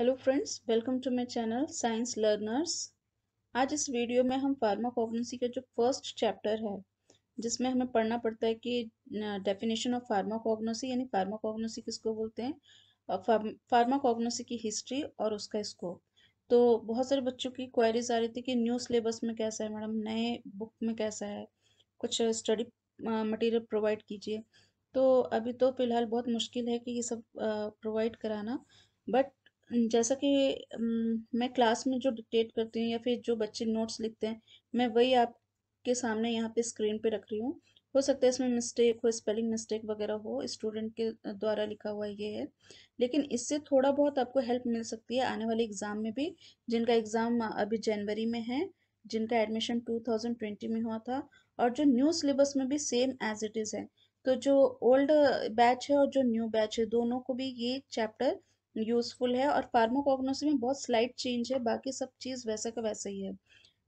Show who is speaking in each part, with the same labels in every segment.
Speaker 1: hello friends welcome to my channel science learners आज इस video में हम फार्माकोग्नोसी का जो फर्स्ट चैप्टर है जिसमें हमें पढ़ना पड़ता है कि डेफिनेशन ऑफ फार्माकोग्नोसी यानी फार्माकोग्नोसी किसको बोलते हैं फार्माकोग्नोसी की हिस्ट्री और उसका स्कोप तो बहुत सारे बच्चों की क्वायरीज आ रही थी कि न्यू सिलेबस में कैसा है मैडम नए बुक में कैसा है कुछ स्टडी मटीरियल प्रोवाइड कीजिए तो अभी तो फ़िलहाल बहुत मुश्किल है कि ये सब प्रोवाइड कराना बट जैसा कि मैं क्लास में जो डिक्टेट करती हूँ या फिर जो बच्चे नोट्स लिखते हैं मैं वही आपके सामने यहाँ पे स्क्रीन पे रख रही हूँ हो सकता है इसमें मिस्टेक हो स्पेलिंग मिस्टेक वगैरह हो स्टूडेंट के द्वारा लिखा हुआ ये है लेकिन इससे थोड़ा बहुत आपको हेल्प मिल सकती है आने वाले एग्ज़ाम में भी जिनका एग्ज़ाम अभी जनवरी में है जिनका एडमिशन टू में हुआ था और जो न्यू सिलेबस में भी सेम एज इट इज़ है तो जो ओल्ड बैच है और जो न्यू बैच है दोनों को भी ये चैप्टर यूज़फुल है और फार्मोकोग्नोसी में बहुत स्लाइट चेंज है बाकी सब चीज़ वैसा का वैसा ही है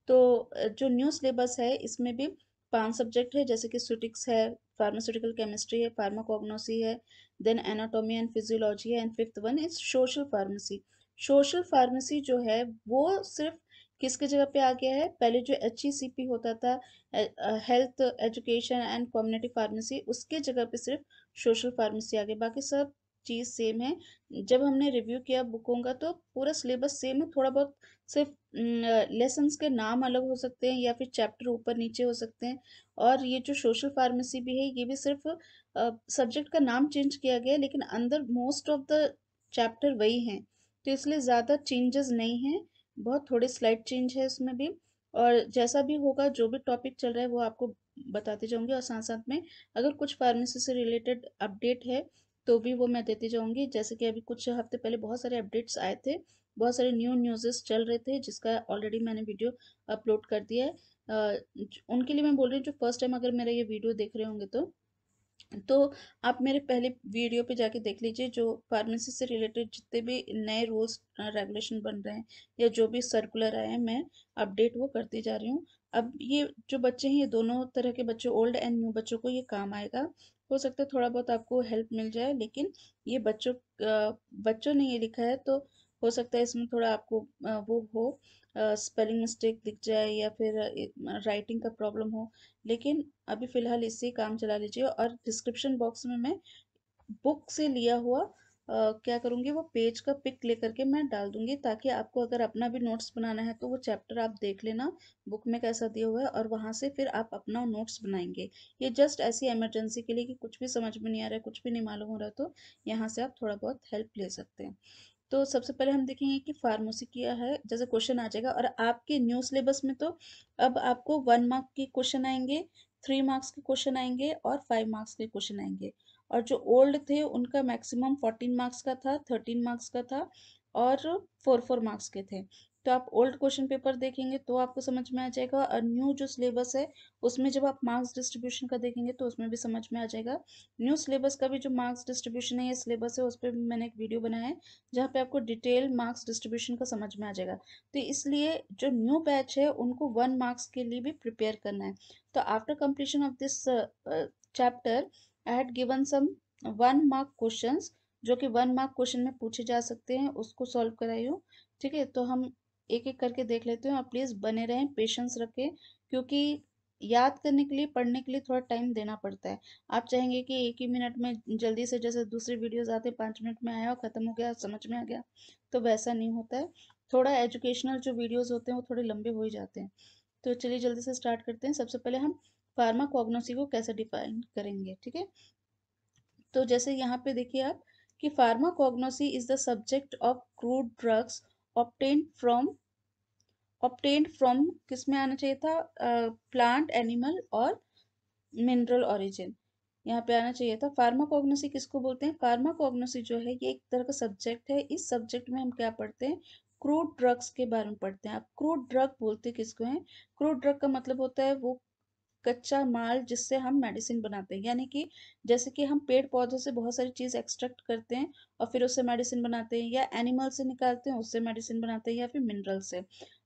Speaker 1: तो जो न्यू सिलेबस है इसमें भी पांच सब्जेक्ट है जैसे कि सुटिक्स है फार्मास्यूटिकल केमिस्ट्री है फार्माकोग्नोसी है देन एनाटोमी एंड फिजियोलॉजी है and fifth one is social pharmacy social pharmacy जो है वो सिर्फ किसके जगह पे आ गया है पहले जो एच e होता था health education and community pharmacy उसके जगह पे सिर्फ सोशल फार्मेसी आ गया बाकी सब चीज़ सेम है जब हमने रिव्यू किया बुकों का तो पूरा सिलेबस सेम है थोड़ा बहुत सिर्फ लेसन्स के नाम अलग हो सकते हैं या फिर चैप्टर ऊपर नीचे हो सकते हैं और ये जो सोशल फार्मेसी भी है ये भी सिर्फ सब्जेक्ट का नाम चेंज किया गया लेकिन अंदर मोस्ट ऑफ द चैप्टर वही हैं तो इसलिए ज़्यादा चेंजेस नहीं हैं बहुत थोड़े स्लाइड चेंज है इसमें भी और जैसा भी होगा जो भी टॉपिक चल रहा है वो आपको बताते जाऊंगी और साथ साथ में अगर कुछ फार्मेसी से रिलेटेड अपडेट है तो भी वो मैं देती जाऊँगी जैसे कि अभी कुछ हफ्ते पहले बहुत सारे अपडेट्स आए थे बहुत सारे न्यू न्यूज़ेस चल रहे थे जिसका ऑलरेडी मैंने वीडियो अपलोड कर दिया है उनके लिए मैं बोल रही हूँ जो फर्स्ट टाइम अगर मेरा ये वीडियो देख रहे होंगे तो तो आप मेरे पहले वीडियो पे जाके देख लीजिए जो फार्मेसी से रिलेटेड जितने भी नए रूल्स रेगुलेशन बन रहे हैं या जो भी सर्कुलर आए हैं मैं अपडेट वो करती जा रही हूँ अब ये जो बच्चे हैं ये दोनों तरह के बच्चे ओल्ड एंड न्यू बच्चों को ये काम आएगा हो सकता है थोड़ा बहुत आपको हेल्प मिल जाए लेकिन ये बच्चों बच्चों ने ये लिखा है तो हो सकता है इसमें थोड़ा आपको वो हो स्पेलिंग मिस्टेक दिख जाए या फिर राइटिंग का प्रॉब्लम हो लेकिन अभी फ़िलहाल इससे काम चला लीजिए और डिस्क्रिप्शन बॉक्स में मैं बुक से लिया हुआ क्या करूँगी वो पेज का पिक ले करके मैं डाल दूँगी ताकि आपको अगर अपना भी नोट्स बनाना है तो वो चैप्टर आप देख लेना बुक में कैसा दिया हुआ है और वहाँ से फिर आप अपना नोट्स बनाएंगे ये जस्ट ऐसी एमरजेंसी के लिए कि कुछ भी समझ में नहीं आ रहा है कुछ भी नहीं मालूम हो रहा तो यहाँ से आप थोड़ा बहुत हेल्प ले सकते हैं तो सबसे पहले हम देखेंगे कि फार्मोसी किया है जैसे क्वेश्चन आ जाएगा और आपके न्यू सिलेबस में तो अब आपको वन मार्क के क्वेश्चन आएंगे थ्री मार्क्स के क्वेश्चन आएंगे और फाइव मार्क्स के क्वेश्चन आएंगे और जो ओल्ड थे उनका मैक्सिमम फोर्टीन मार्क्स का था थर्टीन मार्क्स का था और फोर फोर मार्क्स के थे तो आप ओल्ड क्वेश्चन पेपर देखेंगे तो आपको समझ में आ जाएगा और न्यू जो सिलेबस है उसमें जब आप मार्क्स डिस्ट्रीब्यूशन का देखेंगे तो उसमें भी समझ में आ जाएगा न्यू सिलेबस का भी जो मार्क्स डिस्ट्रीब्यूशन है या सिलेबस है उस पर भी मैंने एक वीडियो बनाया है जहाँ पे आपको डिटेल मार्क्स डिस्ट्रीब्यूशन का समझ में आ जाएगा तो इसलिए जो न्यू बैच है उनको वन मार्क्स के लिए भी प्रिपेयर करना है तो after completion of this chapter I had given some one mark questions जो कि वन मार्क क्वेश्चन में पूछे जा सकते हैं उसको सॉल्व कराई हूँ ठीक है तो हम एक एक करके देख लेते हैं आप प्लीज़ बने रहें पेशेंस रखें क्योंकि याद करने के लिए पढ़ने के लिए थोड़ा टाइम देना पड़ता है आप चाहेंगे कि एक ही मिनट में जल्दी से जैसे दूसरे वीडियोज आते हैं पाँच मिनट में आया और ख़त्म हो गया समझ में आ गया तो वैसा नहीं होता है थोड़ा एजुकेशनल जो वीडियोज होते हैं वो थोड़े लंबे हो ही जाते हैं तो चलिए जल्दी से स्टार्ट करते हैं सबसे पहले हम फार्माकोग्नोसी को कैसे डिफाइन करेंगे ठीक है तो जैसे यहाँ पे देखिए आप कि pharmacognosy is the subject of crude drugs obtained from obtained from किस में आना चाहिए था प्लांट एनिमल और मिनरल ऑरिजिन यहाँ पे आना चाहिए था फार्माकोग्नोसी किसको बोलते हैं फार्माकोग्नोसी जो है ये एक तरह का सब्जेक्ट है इस सब्जेक्ट में हम क्या पढ़ते हैं क्रूड ड्रग्स के बारे में पढ़ते हैं आप क्रूड ड्रग बोलते किसको हैं क्रूड ड्रग का मतलब होता है वो कच्चा माल जिससे हम मेडिसिन बनाते हैं यानी कि जैसे कि हम पेड़ पौधों से बहुत सारी चीज़ एक्सट्रैक्ट करते हैं और फिर उससे मेडिसिन बनाते हैं या एनिमल से निकालते हैं उससे मेडिसिन बनाते हैं या फिर मिनरल से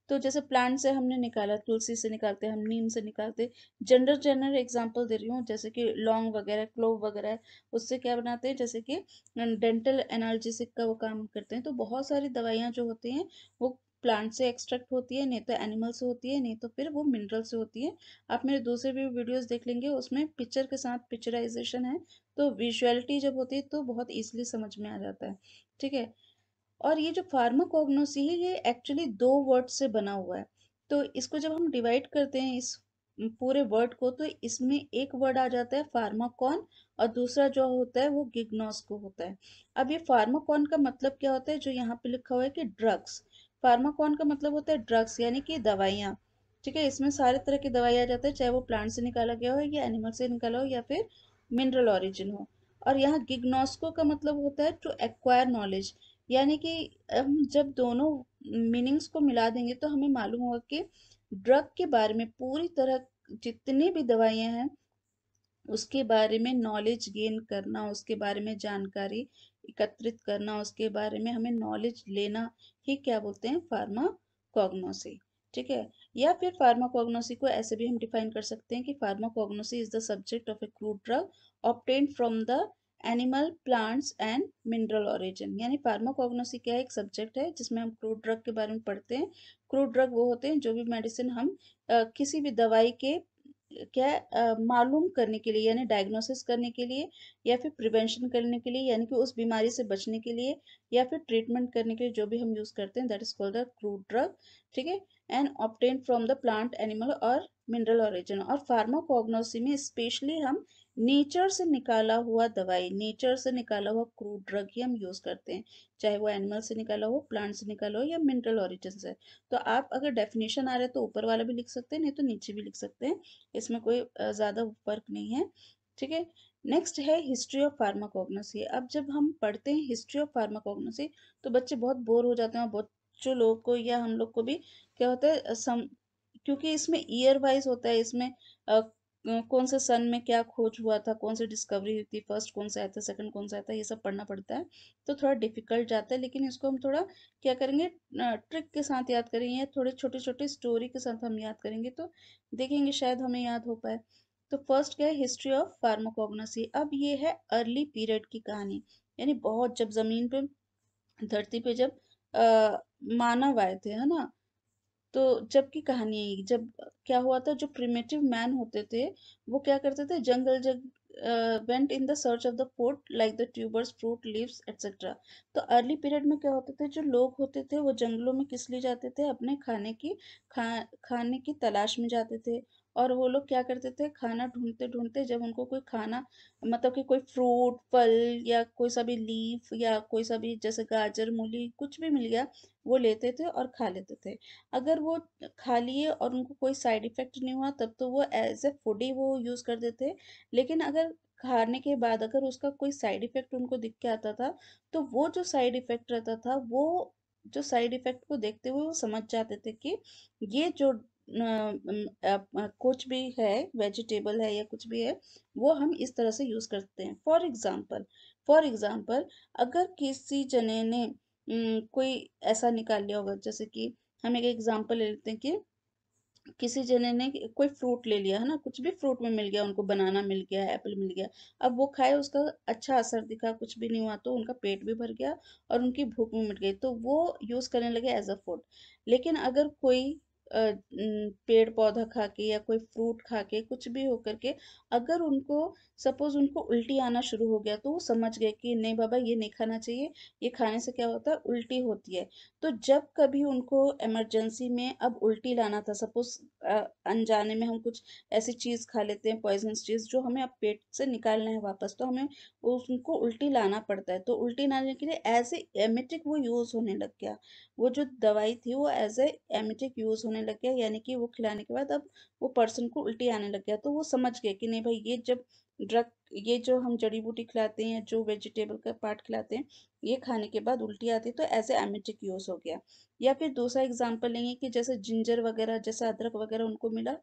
Speaker 1: तो जैसे प्लांट से हमने निकाला तुलसी से निकालते हैं हम नीम से निकालते जनरल जनरल एग्जाम्पल दे रही हूँ जैसे कि लौंग वगैरह क्लोव वगैरह उससे क्या बनाते हैं जैसे कि डेंटल एनालजेसिक का वो काम करते हैं तो बहुत सारी दवाइयाँ जो होती हैं वो प्लांट से एक्सट्रैक्ट होती है नहीं तो एनिमल से होती है नहीं तो फिर वो मिनरल से होती है आप मेरे दूसरे भी वीडियोस देख लेंगे उसमें पिक्चर के साथ पिक्चराइजेशन है तो विजुअलिटी जब होती है तो बहुत ईजिली समझ में आ जाता है ठीक है और ये जो फार्माकोग्नोसी है ये एक्चुअली दो वर्ड से बना हुआ है तो इसको जब हम डिवाइड करते हैं इस पूरे वर्ड को तो इसमें एक वर्ड आ जाता है फार्माकॉन और दूसरा जो होता है वो गिग्नोस को होता है अब ये फार्माकॉन का मतलब क्या होता है जो यहाँ पे लिखा हुआ है कि ड्रग्स फार्माकॉन का मतलब होता है ड्रग्स यानी कि दवाइयाँ ठीक है इसमें सारे तरह की दवाई आ जाती है चाहे वो प्लांट से निकाला गया हो या एनिमल से निकाला हो या फिर मिनरल ऑरिजिन हो और यहाँ गिग्नोस्को का मतलब होता है टू एक्वायर नॉलेज यानी कि हम जब दोनों मीनिंग्स को मिला देंगे तो हमें मालूम होगा कि ड्रग के बारे में पूरी तरह जितनी भी दवाइयाँ हैं उसके बारे में नॉलेज गेन करना उसके बारे में जानकारी एकत्रित करना उसके बारे में हमें नॉलेज लेना ही क्या बोलते हैं फार्माकोग्नोसी ठीक है या फिर फार्माकोग्नोसी को ऐसे भी हम डिफाइन कर सकते हैं कि pharmacognosy is the subject of a crude drug obtained from the animal plants and mineral origin यानी फार्माकोग्नोसी क्या है एक सब्जेक्ट है जिसमें हम क्रूड ड्रग के बारे में पढ़ते हैं क्रूड ड्रग वो होते हैं जो भी मेडिसिन हम आ, किसी भी दवाई के क्या मालूम करने के लिए यानी डायग्नोसिस करने के लिए या फिर प्रिवेंशन करने के लिए यानी कि उस बीमारी से बचने के लिए या फिर ट्रीटमेंट करने के लिए जो भी हम यूज़ करते हैं that is called the crude drug ठीक है and obtained from the plant animal और मिनरल ऑरिजिन और फार्माकोग्नोसी में स्पेशली हम नेचर से निकाला हुआ दवाई नेचर से निकाला हुआ क्रूड ड्रग ही हम यूज़ करते हैं चाहे वो एनिमल से निकाला हो प्लांट से निकाला हो या मिनरल ऑरिजिन से तो आप अगर डेफिनेशन आ रहे हैं तो ऊपर वाला भी लिख सकते हैं नहीं तो नीचे भी लिख सकते हैं इसमें कोई ज़्यादा फर्क नहीं है ठीक है नेक्स्ट है हिस्ट्री ऑफ फार्माकोग्नोसी अब जब हम पढ़ते हैं हिस्ट्री ऑफ फार्माकोग्नोसी तो बच्चे बहुत बोर हो जाते हैं बहुत बच्चों लोग को या हम लोग को भी क्या होता है सम क्योंकि इसमें ईयर वाइज होता है इसमें कौन से सन में क्या खोज हुआ था कौन सी डिस्कवरी हुई थी फर्स्ट कौन सा आया था सेकंड कौन सा आया था ये सब पढ़ना पड़ता है तो थोड़ा डिफिकल्ट जाता है लेकिन इसको हम थोड़ा क्या करेंगे ट्रिक के साथ याद करेंगे या थोड़े छोटे छोटे स्टोरी के साथ हम याद करेंगे तो देखेंगे शायद हमें याद हो पाए तो फर्स्ट क्या है हिस्ट्री ऑफ फार्माकोग्नोसी अब ये है अर्ली पीरियड की कहानी यानी बहुत जब ज़मीन पे धरती पे जब आ, मानव आए थे है ना तो जबकि कहानी आई जब क्या हुआ था जो प्रिमेटिव मैन होते थे वो क्या करते थे जंगल जग went in the search of the food like the tubers fruit leaves etcetera तो अर्ली पीरियड में क्या होते थे जो लोग होते थे वो जंगलों में किस लिए जाते थे अपने खाने की खा खाने की तलाश में जाते थे और वो लोग क्या करते थे खाना ढूंढते ढूंढते जब उनको कोई खाना मतलब कि कोई फ्रूट फल या कोई सा भी लीफ या कोई सा भी जैसे गाजर मूली कुछ भी मिल गया वो लेते थे और खा लेते थे अगर वो खा लिए और उनको कोई साइड इफेक्ट नहीं हुआ तब तो वो एज ए फूडी वो यूज़ करते थे लेकिन अगर खाने के बाद अगर उसका कोई साइड इफेक्ट उनको दिख के आता था तो वो जो साइड इफेक्ट रहता था वो जो साइड इफेक्ट को देखते हुए वो समझ जाते थे कि ये जो कुछ भी है वेजिटेबल है या कुछ भी है वो हम इस तरह से यूज़ करते हैं फॉर एग्ज़ाम्पल फॉर एग्ज़ाम्पल अगर किसी जने ने कोई ऐसा निकाल लिया होगा जैसे कि हम एक एग्ज़ाम्पल ले लेते हैं कि किसी जने ने कोई फ्रूट ले लिया है ना कुछ भी फ्रूट में मिल गया उनको बनाना मिल गया एप्पल मिल गया अब वो खाए उसका अच्छा असर दिखा कुछ भी नहीं हुआ तो उनका पेट भी भर गया और उनकी भूख भी मिट गई तो वो यूज़ करने लगे एज अ फूड लेकिन अगर कोई पेड़ पौधा खा के या कोई फ्रूट खा के कुछ भी हो करके अगर उनको सपोज़ उनको उल्टी आना शुरू हो गया तो वो समझ गए कि नहीं बाबा ये नहीं खाना चाहिए ये खाने से क्या होता है उल्टी होती है तो जब कभी उनको इमरजेंसी में अब उल्टी लाना था सपोज़ अनजाने में हम कुछ ऐसी चीज़ खा लेते हैं पॉइजनस चीज़ जो हमें अब पेट से निकालना है वापस तो हमें उनको उल्टी लाना पड़ता है तो उल्टी लाने के लिए एज ए एमेटिक वो यूज़ होने लग गया वो जो दवाई थी वो एज ए एमेटिक यूज़ होने लग गया यानी कि वो खिलाने के बाद अब वो पर्सन को उल्टी आने लग गया तो वो समझ गए कि नहीं भाई ये जब ड्रग ये जो हम जड़ी बूटी खिलाते हैं जो वेजिटेबल का पार्ट खिलाते हैं ये खाने के बाद उल्टी आती है तो ऐसे एमेटिक यूज़ हो गया या फिर दूसरा एग्जाम्पल लेंगे कि जैसे जिंजर वगैरह जैसे अदरक वगैरह उनको मिला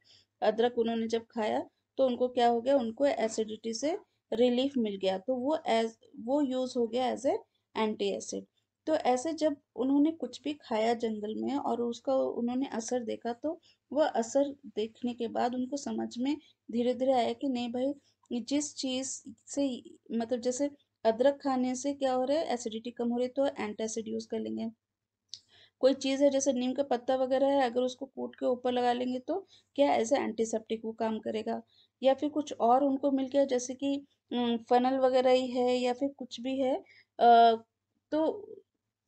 Speaker 1: अदरक उन्होंने जब खाया तो उनको क्या हो गया उनको एसिडिटी से रिलीफ मिल गया तो वो एज वो यूज़ हो गया एज ए एंटी एसिड तो ऐसे जब उन्होंने कुछ भी खाया जंगल में और उसका उन्होंने असर देखा तो वह असर देखने के बाद उनको समझ में धीरे धीरे आया कि नहीं भाई जिस चीज़ से मतलब जैसे अदरक खाने से क्या हो रहा है एसिडिटी कम हो रही है तो एंटी एसिड यूज़ कर लेंगे कोई चीज़ है जैसे नीम का पत्ता वगैरह है अगर उसको कूट के ऊपर लगा लेंगे तो क्या ऐसे एंटीसेप्टिक वो काम करेगा या फिर कुछ और उनको मिल गया जैसे कि फनल वगैरह ही है या फिर कुछ भी है तो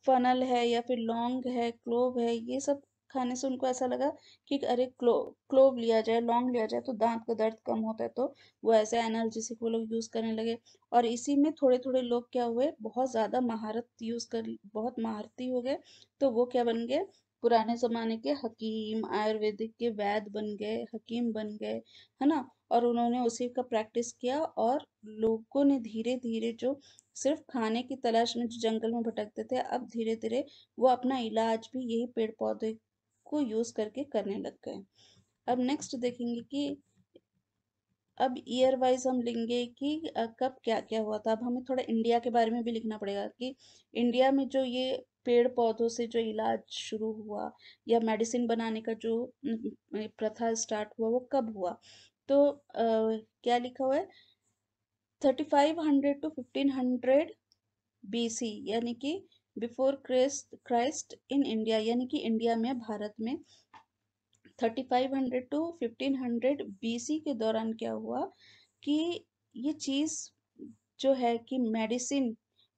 Speaker 1: फनल है या फिर लौंग है क्लोव है ये सब खाने से उनको ऐसा लगा कि अरे क्लो क्लोव लिया जाए लौंग लिया जाए तो दांत का दर्द कम होता है तो वो ऐसे एनाल्जेसिक वो लोग यूज़ करने लगे और इसी में थोड़े थोड़े लोग क्या हुए बहुत ज़्यादा महारत यूज़ कर बहुत महारती हो गए तो वो क्या बन गए पुराने ज़माने के हकीम आयुर्वेदिक के वैद बन गए हकीम बन गए है ना और उन्होंने उसी का प्रैक्टिस किया और लोगों ने धीरे धीरे जो सिर्फ खाने की तलाश में जो जंगल में भटकते थे अब धीरे धीरे वो अपना इलाज भी यही पेड़ पौधे को यूज़ करके करने लग गए अब नेक्स्ट देखेंगे कि अब ईयर वाइज हम लेंगे कि कब क्या क्या हुआ था अब हमें थोड़ा इंडिया के बारे में भी लिखना पड़ेगा कि इंडिया में जो ये पेड़ पौधों से जो इलाज शुरू हुआ या मेडिसिन बनाने का जो प्रथा स्टार्ट हुआ वो कब हुआ तो आ, क्या लिखा हुआ है thirty five hundred to fifteen hundred B C यानी कि before Christ Christ in India यानी कि इंडिया में भारत में thirty five hundred to fifteen hundred B C के दौरान क्या हुआ कि ये चीज़ जो है कि मेडिसिन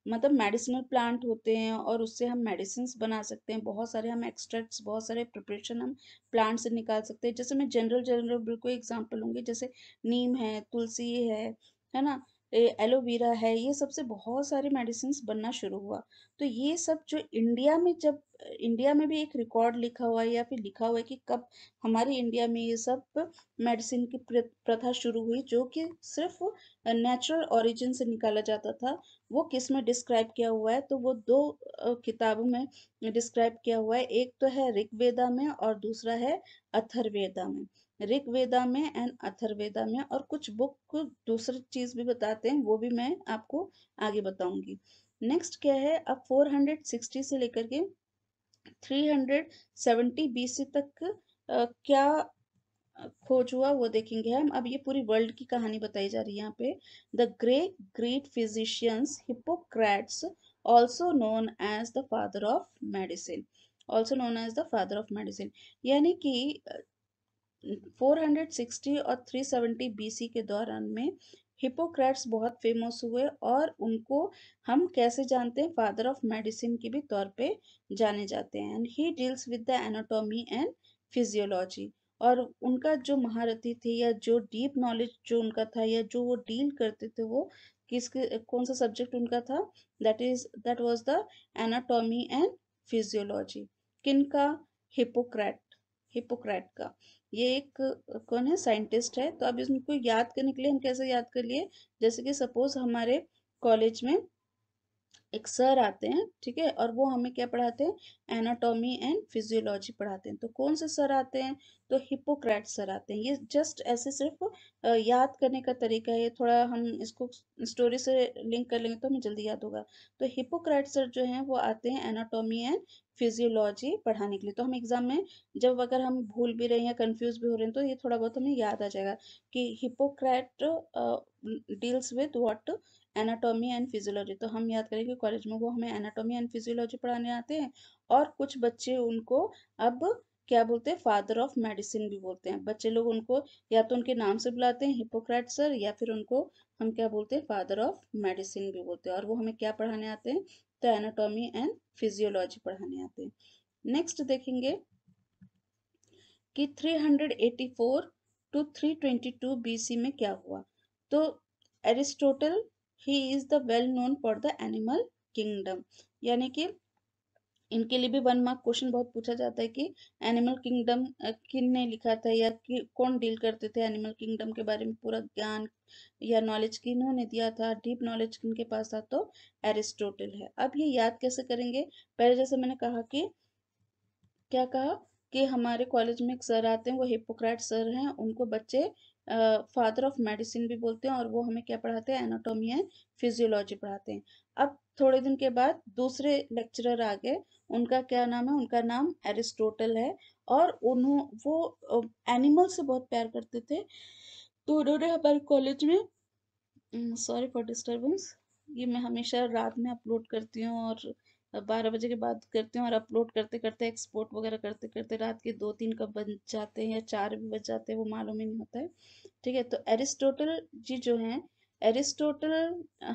Speaker 1: मतलब मेडिसिनल प्लांट होते हैं और उससे हम मेडिसिन बना सकते हैं बहुत सारे हम एक्सट्रैक्ट्स बहुत सारे प्रिपरेशन हम प्लांट से निकाल सकते हैं जैसे मैं जनरल जनरल बिल्कुल एग्जांपल लूँगी जैसे नीम है तुलसी है है ना एलोवेरा है ये सबसे बहुत सारे मेडिसिन बनना शुरू हुआ तो ये सब जो इंडिया में जब इंडिया में भी एक रिकॉर्ड लिखा हुआ है या फिर लिखा हुआ है कि कब हमारे इंडिया में ये सब मेडिसिन की प्रथा शुरू हुई जो कि सिर्फ नेचुरल ओरिजिन से निकाला जाता था वो किस में डिस्क्राइब किया हुआ है तो वो दो किताबों में डिस्क्राइब किया हुआ है एक तो है ऋग्वेदा में और दूसरा है अथर्वेदा में ऋग्वेदा में एंड अथर्वेदा में और कुछ बुक दूसरी चीज भी बताते हैं वो भी मैं आपको आगे बताऊंगी नेक्स्ट क्या है अब 460 से लेकर के 370 बीसी तक आ, क्या खोज हुआ वो देखेंगे हम अब ये पूरी वर्ल्ड की कहानी बताई जा रही है यहाँ पे द ग्रे great physicians Hippocrates also known as the father of medicine also known as the father of medicine यानी कि 460 और 370 बीसी के दौरान में हिपोक्रेट्स बहुत फेमस हुए और उनको हम कैसे जानते हैं फादर ऑफ मेडिसिन के भी तौर पे जाने जाते हैं and he deals with the anatomy and physiology और उनका जो महारथी थे या जो डीप नॉलेज जो उनका था या जो वो डील करते थे वो किस कौन सा सब्जेक्ट उनका था that is that was the anatomy and physiology किन का हिपोक्रेट हिपोक्रेट का ये एक कौन है साइंटिस्ट है तो अब इसको याद करने के लिए हम कैसे याद कर लिए जैसे कि सपोज हमारे कॉलेज में एक सर आते हैं ठीक है और वो हमें क्या पढ़ाते हैं एनाटॉमी एंड फिजियोलॉजी पढ़ाते हैं तो कौन से सर आते हैं तो हिपोक्रेट सर आते हैं ये जस्ट ऐसे सिर्फ याद करने का तरीका है थोड़ा हम इसको स्टोरी से लिंक कर लेंगे तो हमें जल्दी याद होगा तो हिपोक्रेट सर जो हैं वो आते हैं एनाटॉमी एंड फिजियोलॉजी पढ़ाने के लिए तो हम एग्जाम में जब अगर हम भूल भी रहे हैं या कंफ्यूज भी हो रहे हैं तो ये थोड़ा बहुत हमें याद आ जाएगा कि Hippocrates deals with what anatomy and physiology तो हम याद करेंगे कॉलेज में वो हमें एनाटॉमी एंड फिजियोलॉजी पढ़ाने आते हैं और कुछ बच्चे उनको अब क्या बोलते हैं फादर ऑफ मेडिसिन भी बोलते हैं बच्चे लोग उनको या तो उनके नाम से बुलाते हैं हिपोक्रेट सर या फिर उनको हम क्या बोलते हैं फादर ऑफ मेडिसिन भी बोलते हैं और वो हमें क्या पढ़ाने आते हैं तो एनाटॉमी एंड फिजियोलॉजी पढ़ाने आते हैं नेक्स्ट देखेंगे कि 384 टू 322 बीसी में क्या हुआ तो Aristotle he is the well known for the animal kingdom यानी कि इनके लिए भी वन मार्क क्वेश्चन बहुत पूछा जाता है कि एनिमल किंगडम किन ने लिखा था या कि कौन डील करते थे एनिमल किंगडम के बारे में पूरा ज्ञान या नॉलेज किन्होंने दिया था डीप नॉलेज किन के पास था तो एरिस्टोटल है अब ये याद कैसे करेंगे पहले जैसे मैंने कहा कि क्या कहा कि हमारे कॉलेज में एक सर आते हैं वो हिपोक्रेट सर हैं उनको बच्चे फादर ऑफ मेडिसिन भी बोलते हैं और वो हमें क्या पढ़ाते हैं एनाटोमी एंड फिजियोलॉजी पढ़ाते हैं अब थोड़े दिन के बाद दूसरे लेक्चरर आ गए उनका क्या नाम है उनका नाम एरिस्टोटल है और उन्हों वो एनिमल से बहुत प्यार करते थे तो उन्होंने हमारे कॉलेज में सॉरी फॉर डिस्टर्बेंस ये मैं हमेशा रात में अपलोड करती हूँ और बारह बजे के बाद करते हैं और अपलोड करते करते एक्सपोर्ट वगैरह करते करते रात के दो तीन कब बज जाते हैं या चार भी बज जाते हैं वो मालूम ही नहीं होता है ठीक है तो एरिस्टोटल जी जो हैं एरिस्टोटल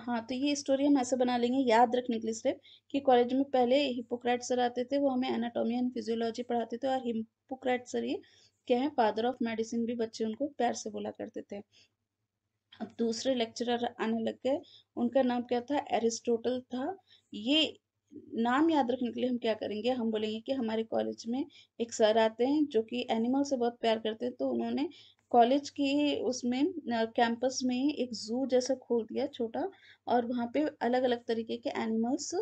Speaker 1: हाँ तो ये स्टोरी हम ऐसे बना लेंगे याद रखने के लिए सिर्फ कि कॉलेज में पहले हिपोक्रेट सर आते थे वो हमें एनाटोमी एंड फिजियोलॉजी पढ़ाते थे और हिपोक्रेट सर ये क्या है फादर ऑफ मेडिसिन भी बच्चे उनको प्यार से बोला करते थे अब दूसरे लेक्चरर आने लग गए उनका नाम क्या था एरिस्टोटल था ये नाम याद रखने के लिए हम क्या करेंगे हम बोलेंगे कि हमारे कॉलेज में एक सर आते हैं जो कि एनिमल से बहुत प्यार करते हैं तो उन्होंने कॉलेज के उसमें कैंपस में एक जू जैसा खोल दिया छोटा और वहाँ पे अलग अलग तरीके के एनिमल्स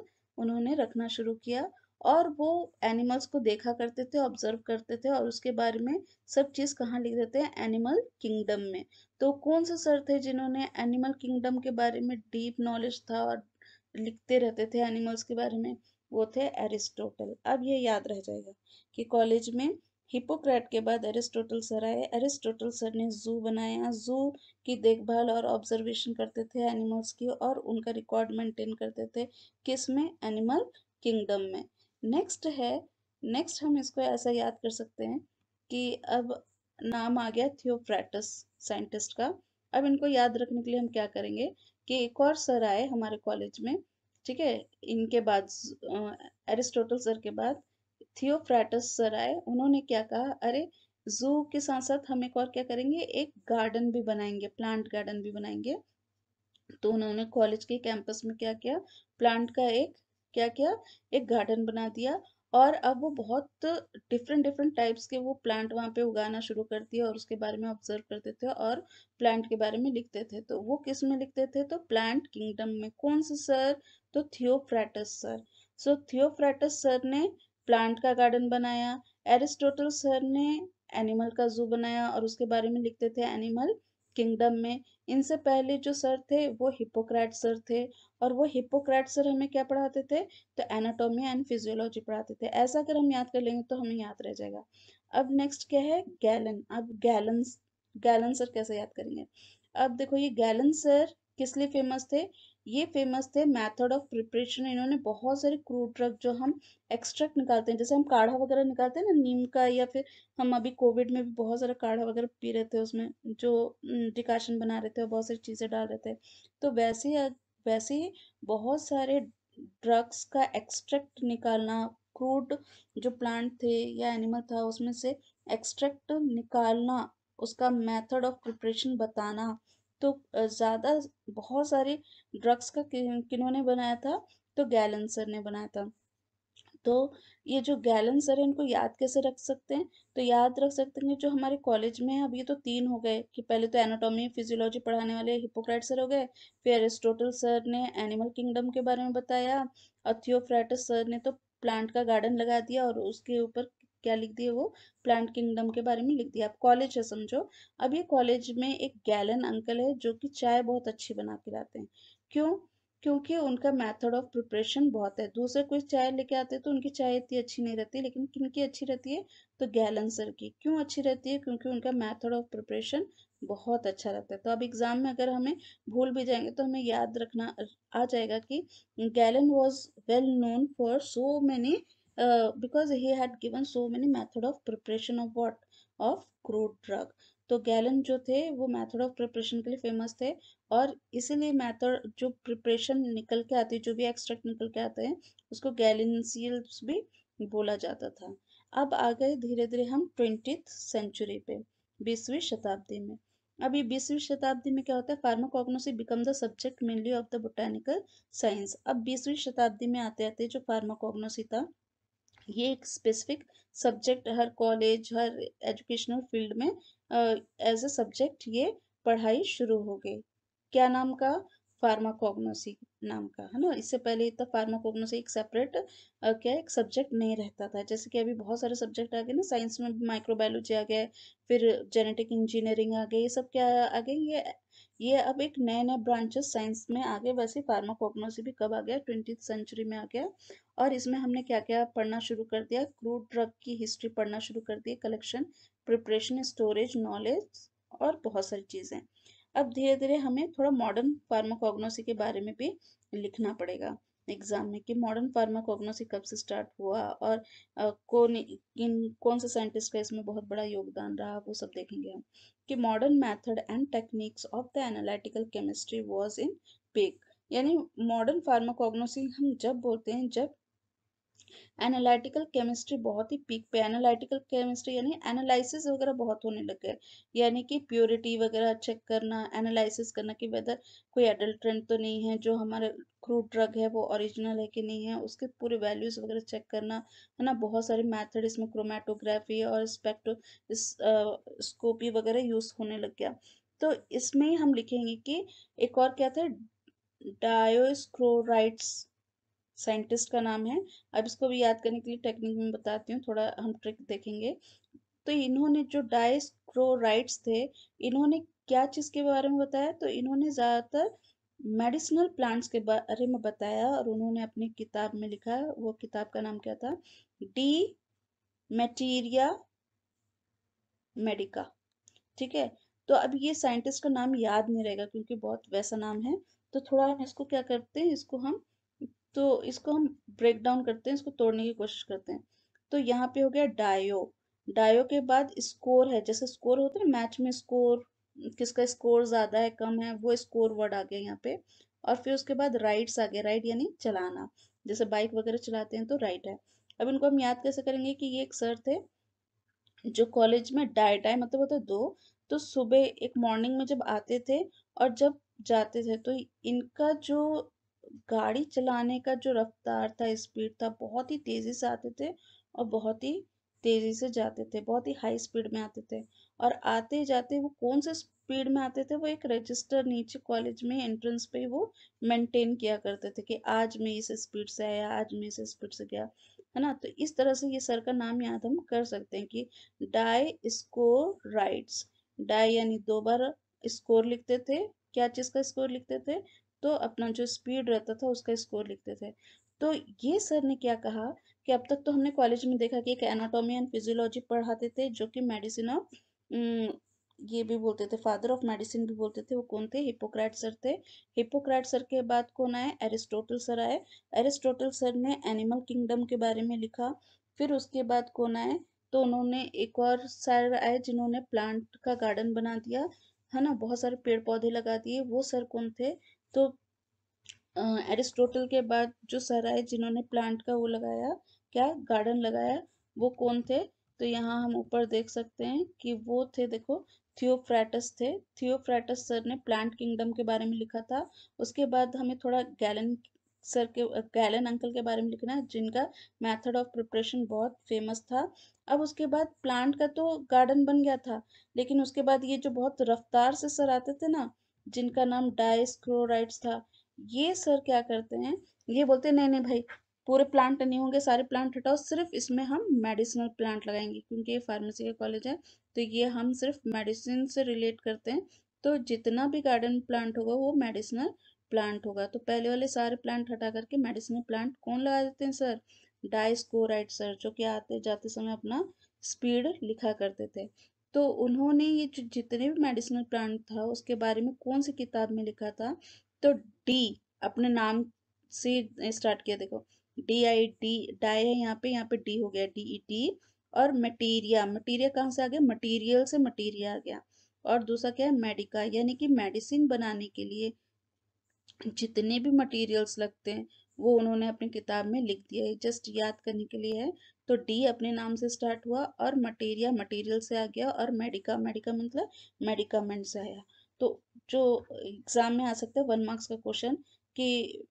Speaker 1: उन्होंने रखना शुरू किया और वो एनिमल्स को देखा करते थे ऑब्जर्व करते थे और उसके बारे में सब चीज़ कहाँ लिख देते हैं एनिमल किंगडम में तो कौन से सर थे जिन्होंने एनिमल किंगडम के बारे में डीप नॉलेज था और लिखते रहते थे एनिमल्स के बारे में वो थे एरिस्टोटल अब ये याद रह जाएगा कि कॉलेज में हिपोक्रेट के बाद एरिस्टोटल सर आए एरिस्टोटल सर ने जू बनाया जू की देखभाल और ऑब्जर्वेशन करते थे एनिमल्स की और उनका रिकॉर्ड मेंटेन करते थे किस में एनिमल किंगडम में नेक्स्ट है नेक्स्ट हम इसको ऐसा याद कर सकते हैं कि अब नाम आ गया थियोफ्रेटस साइंटिस्ट का अब इनको याद रखने के लिए हम क्या करेंगे कि एक और सर आए हमारे कॉलेज में ठीक है इनके बाद एरिस्टोटल सर के बाद थियोफ्रेटस सर आए उन्होंने क्या कहा अरे जू के साथ साथ हम एक और क्या करेंगे एक गार्डन भी बनाएंगे प्लांट गार्डन भी बनाएंगे तो उन्होंने कॉलेज के कैंपस में क्या किया प्लांट का एक क्या किया एक गार्डन बना दिया और अब वो बहुत डिफरेंट डिफरेंट टाइप्स के वो प्लांट वहाँ पे उगाना शुरू करती है और उसके बारे में ऑब्जर्व करते थे और प्लांट के बारे में लिखते थे तो वो किस में लिखते थे तो प्लांट किंगडम में कौन से सर तो Theophrastus sir so Theophrastus sir ने प्लांट का गार्डन बनाया एरिस्टोटल सर ने एनिमल का जू बनाया और उसके बारे में लिखते थे एनिमल किंगडम में इनसे पहले जो सर थे वो हिपोक्रेट सर थे और वो हिपोक्रेट सर हमें क्या पढ़ाते थे तो एनाटोमी एंड फिजियोलॉजी पढ़ाते थे ऐसा अगर हम याद कर लेंगे तो हमें याद रह जाएगा अब नेक्स्ट क्या है गैलन अब गैलन गैलन सर कैसे याद करेंगे अब देखो ये गैलन सर किस लिए फेमस थे ये फेमस थे मेथड ऑफ प्रिपरेशन इन्होंने बहुत सारे क्रूड ड्रग जो हम एक्सट्रैक्ट निकालते हैं जैसे हम काढ़ा वगैरह निकालते हैं ना नीम का या फिर हम अभी कोविड में भी बहुत सारा काढ़ा वगैरह पी रहे थे उसमें जो डिकाशन बना रहे थे और बहुत सारी चीज़ें डाल रहे थे तो वैसे वैसे ही बहुत सारे ड्रग्स का एक्सट्रैक्ट निकालना क्रूड जो प्लांट थे या एनिमल था उसमें से एक्सट्रैक्ट निकालना उसका मेथड ऑफ प्रिपरेशन बताना तो ज़्यादा बहुत सारे ड्रग्स का किन्होंने बनाया था तो गैलन सर ने बनाया था तो ये जो गैलन सर है इनको याद कैसे रख सकते हैं तो याद रख सकते हैं जो हमारे कॉलेज में है अभी तो तीन हो गए कि पहले तो एनाटॉमी फिजियोलॉजी पढ़ाने वाले हिपोक्रेट सर हो गए फिर एरिस्टोटल सर ने एनिमल किंगडम के बारे में बताया और सर ने तो प्लांट का गार्डन लगा दिया और उसके ऊपर क्या लिख दिए वो प्लांट किंगडम के बारे में लिख दिया आप कॉलेज है समझो अब ये कॉलेज में एक गैलन अंकल है जो कि चाय बहुत अच्छी बना के लाते हैं क्यों क्योंकि उनका मेथड ऑफ प्रिपरेशन बहुत है दूसरे कोई चाय लेके आते तो उनकी चाय इतनी अच्छी नहीं रहती लेकिन किन की अच्छी रहती है तो गैलन सर की क्यों अच्छी रहती है क्योंकि उनका मेथड ऑफ प्रिपरेशन बहुत अच्छा रहता है तो अब एग्ज़ाम में अगर हमें भूल भी जाएंगे तो हमें याद रखना आ जाएगा कि Galen was well known for so many because uh, because he had given so many method of preparation of what of crude drug तो गैलन जो थे वो मेथड ऑफ प्रिपरेशन के लिए फेमस थे और इसीलिए मेथड जो प्रिपरेशन निकल के आती है जो भी एक्सट्रैक्ट निकल के आते हैं उसको गैलेंसियल्स भी बोला जाता था अब आ गए धीरे धीरे हम ट्वेंटी सेंचुरी पे बीसवीं शताब्दी में अब ये बीसवीं शताब्दी में क्या होता है pharmacognosy become the subject mainly of the botanical science अब बीसवीं शताब्दी में आते आते जो फार्माकोग्नोसी था ये एक स्पेसिफिक सब्जेक्ट हर कॉलेज हर एजुकेशनल फील्ड में एज अ सब्जेक्ट ये पढ़ाई शुरू हो गई क्या नाम का फार्माकोग्नोसी नाम का है ना इससे पहले तो फार्माकोग्नोसी एक सेपरेट क्या एक सब्जेक्ट नहीं रहता था जैसे कि अभी बहुत सारे सब्जेक्ट आ गए ना साइंस में माइक्रोबायोलॉजी आ गया फिर जेनेटिक इंजीनियरिंग आ गई ये सब क्या आ गए ये ये अब एक नए नए ब्रांचेस साइंस में आ गए वैसे फार्माकोग्नोसी भी कब आ गया ट्वेंटी सेंचुरी में आ गया और इसमें हमने क्या क्या पढ़ना शुरू कर दिया क्रूड ड्रग की हिस्ट्री पढ़ना शुरू कर दी कलेक्शन प्रिपरेशन स्टोरेज नॉलेज और बहुत सारी चीज़ें अब धीरे धीरे हमें थोड़ा मॉडर्न फार्माकोग्नोसी के बारे में भी लिखना पड़ेगा एग्जाम में कि मॉडर्न फार्माकोग्नोसी कब से स्टार्ट हुआ और कौन किन कौन से साइंटिस्ट का इसमें बहुत बड़ा योगदान रहा वो सब देखेंगे हम कि modern method and techniques of the analytical chemistry was in peak यानी मॉडर्न फार्माकोग्नोसी हम जब बोलते हैं जब एनालिटिकल केमिस्ट्री बहुत ही पीक पे एनालिटिकल केमिस्ट्री यानी एनालिसिस वगैरह बहुत होने लग गए यानी कि प्योरिटी वगैरह चेक करना एनालिसिस करना कि वेदर कोई एडल्ट्रेंट तो नहीं है जो हमारे क्रूड ड्रग है वो ओरिजिनल है कि नहीं है उसके पूरे वैल्यूज़ वगैरह चेक करना है ना बहुत सारे मैथड इसमें क्रोमेटोग्राफी और स्पेक्टो स्कोपी वगैरह यूज़ होने लग गया तो इसमें हम लिखेंगे कि एक और क्या था डायोस्क्रोराइड्स साइंटिस्ट का नाम है अब इसको भी याद करने के लिए टेक्निक में बताती हूँ थोड़ा हम ट्रिक देखेंगे तो इन्होंने जो डाइस क्रोराइट्स थे इन्होंने क्या चीज़ के बारे में बताया तो इन्होंने ज़्यादातर मेडिसिनल प्लांट्स के बारे में बताया और उन्होंने अपनी किताब में लिखा वो किताब का नाम क्या था डी मेटीरिया मेडिका ठीक है तो अब ये साइंटिस्ट का नाम याद नहीं रहेगा क्योंकि बहुत वैसा नाम है तो थोड़ा हम इसको क्या करते हैं इसको हम तो इसको हम ब्रेक डाउन करते हैं इसको तोड़ने की कोशिश करते हैं तो यहाँ पे हो गया डायो डायो के बाद स्कोर है जैसे स्कोर होता है ना मैच में स्कोर किसका स्कोर ज़्यादा है कम है वो स्कोर वर्ड आ गया यहाँ पे और फिर उसके बाद राइड्स आ गया राइड यानी चलाना जैसे बाइक वगैरह चलाते हैं तो राइड है अब इनको हम याद कैसे करेंगे कि ये एक सर थे जो कॉलेज में डाइट डाय मतलब होता दो तो सुबह एक मॉर्निंग में जब आते थे और जब जाते थे तो इनका जो गाड़ी चलाने का जो रफ्तार था स्पीड था बहुत ही तेज़ी से आते थे और बहुत ही तेज़ी से जाते थे बहुत ही हाई स्पीड में आते थे और आते जाते वो कौन से स्पीड में आते थे वो एक रजिस्टर नीचे कॉलेज में एंट्रेंस पे वो मेंटेन किया करते थे कि आज मैं इस स्पीड से आया आज मैं इस स्पीड से गया है ना तो इस तरह से ये सर का नाम याद हम कर सकते हैं कि डाई स्कोर राइट्स डाई यानी दो बार स्कोर लिखते थे क्या चीज़ का स्कोर लिखते थे तो अपना जो स्पीड रहता था उसका स्कोर लिखते थे तो ये सर ने क्या कहा कि अब तक तो हमने कॉलेज में देखा कि एक एनाटॉमी एंड फिजियोलॉजी पढ़ाते थे जो कि मेडिसिन हम्म, ऑफ ये भी बोलते थे फादर ऑफ मेडिसिन भी बोलते थे वो कौन थे हिपोक्रेट सर थे हिपोक्रेट सर के बाद कौन आए एरिस्टोटल सर आए एरिस्टोटल सर ने एनिमल किंगडम के बारे में लिखा फिर उसके बाद कौन आए तो उन्होंने एक और सर आए जिन्होंने प्लांट का गार्डन बना दिया है ना बहुत सारे पेड़ पौधे लगा दिए वो सर कौन थे तो एरिस्टोटल के बाद जो सर आए जिन्होंने प्लांट का वो लगाया क्या गार्डन लगाया वो कौन थे तो यहाँ हम ऊपर देख सकते हैं कि वो थे देखो थियोफ्रेटस थे थियोफ्रेटस सर ने प्लांट किंगडम के बारे में लिखा था उसके बाद हमें थोड़ा गैलन सर के गैलन अंकल के बारे में लिखना है जिनका मेथड ऑफ प्रिपरेशन बहुत फेमस था अब उसके बाद प्लांट का तो गार्डन बन गया था लेकिन उसके बाद ये जो बहुत रफ्तार से सर आते थे ना जिनका नाम डाइसक्रोराइड्स था ये सर क्या करते हैं ये बोलते नहीं नहीं भाई पूरे प्लांट नहीं होंगे सारे प्लांट हटाओ सिर्फ इसमें हम मेडिसिनल प्लांट लगाएंगे क्योंकि ये फार्मेसी का कॉलेज है तो ये हम सिर्फ मेडिसिन से रिलेट करते हैं तो जितना भी गार्डन प्लांट होगा वो मेडिसिनल प्लांट होगा तो पहले वाले सारे प्लांट हटा करके मेडिसिनल प्लांट कौन लगा देते हैं सर डाइस्कोराइट सर जो कि आते जाते समय अपना स्पीड लिखा करते थे तो उन्होंने ये जो जितने भी मेडिसिनल प्लांट था उसके बारे में कौन सी किताब में लिखा था तो डी अपने नाम से स्टार्ट किया देखो डी आई डी डाई है यहाँ पे यहाँ पे डी हो गया डी ई टी और मटीरिया मटीरिया कहाँ से आ गया मटीरियल से मटीरिया आ गया और दूसरा क्या है मेडिका यानी कि मेडिसिन बनाने के लिए जितने भी मटेरियल्स लगते हैं वो उन्होंने अपनी किताब में लिख दिया है जस्ट याद करने के लिए है तो डी अपने नाम से स्टार्ट हुआ और मटेरिया मटेरियल से आ गया और मेडिका मेडिका मतलब मेडिकामेंट से आया तो जो एग्ज़ाम में आ सकता है वन मार्क्स का क्वेश्चन कि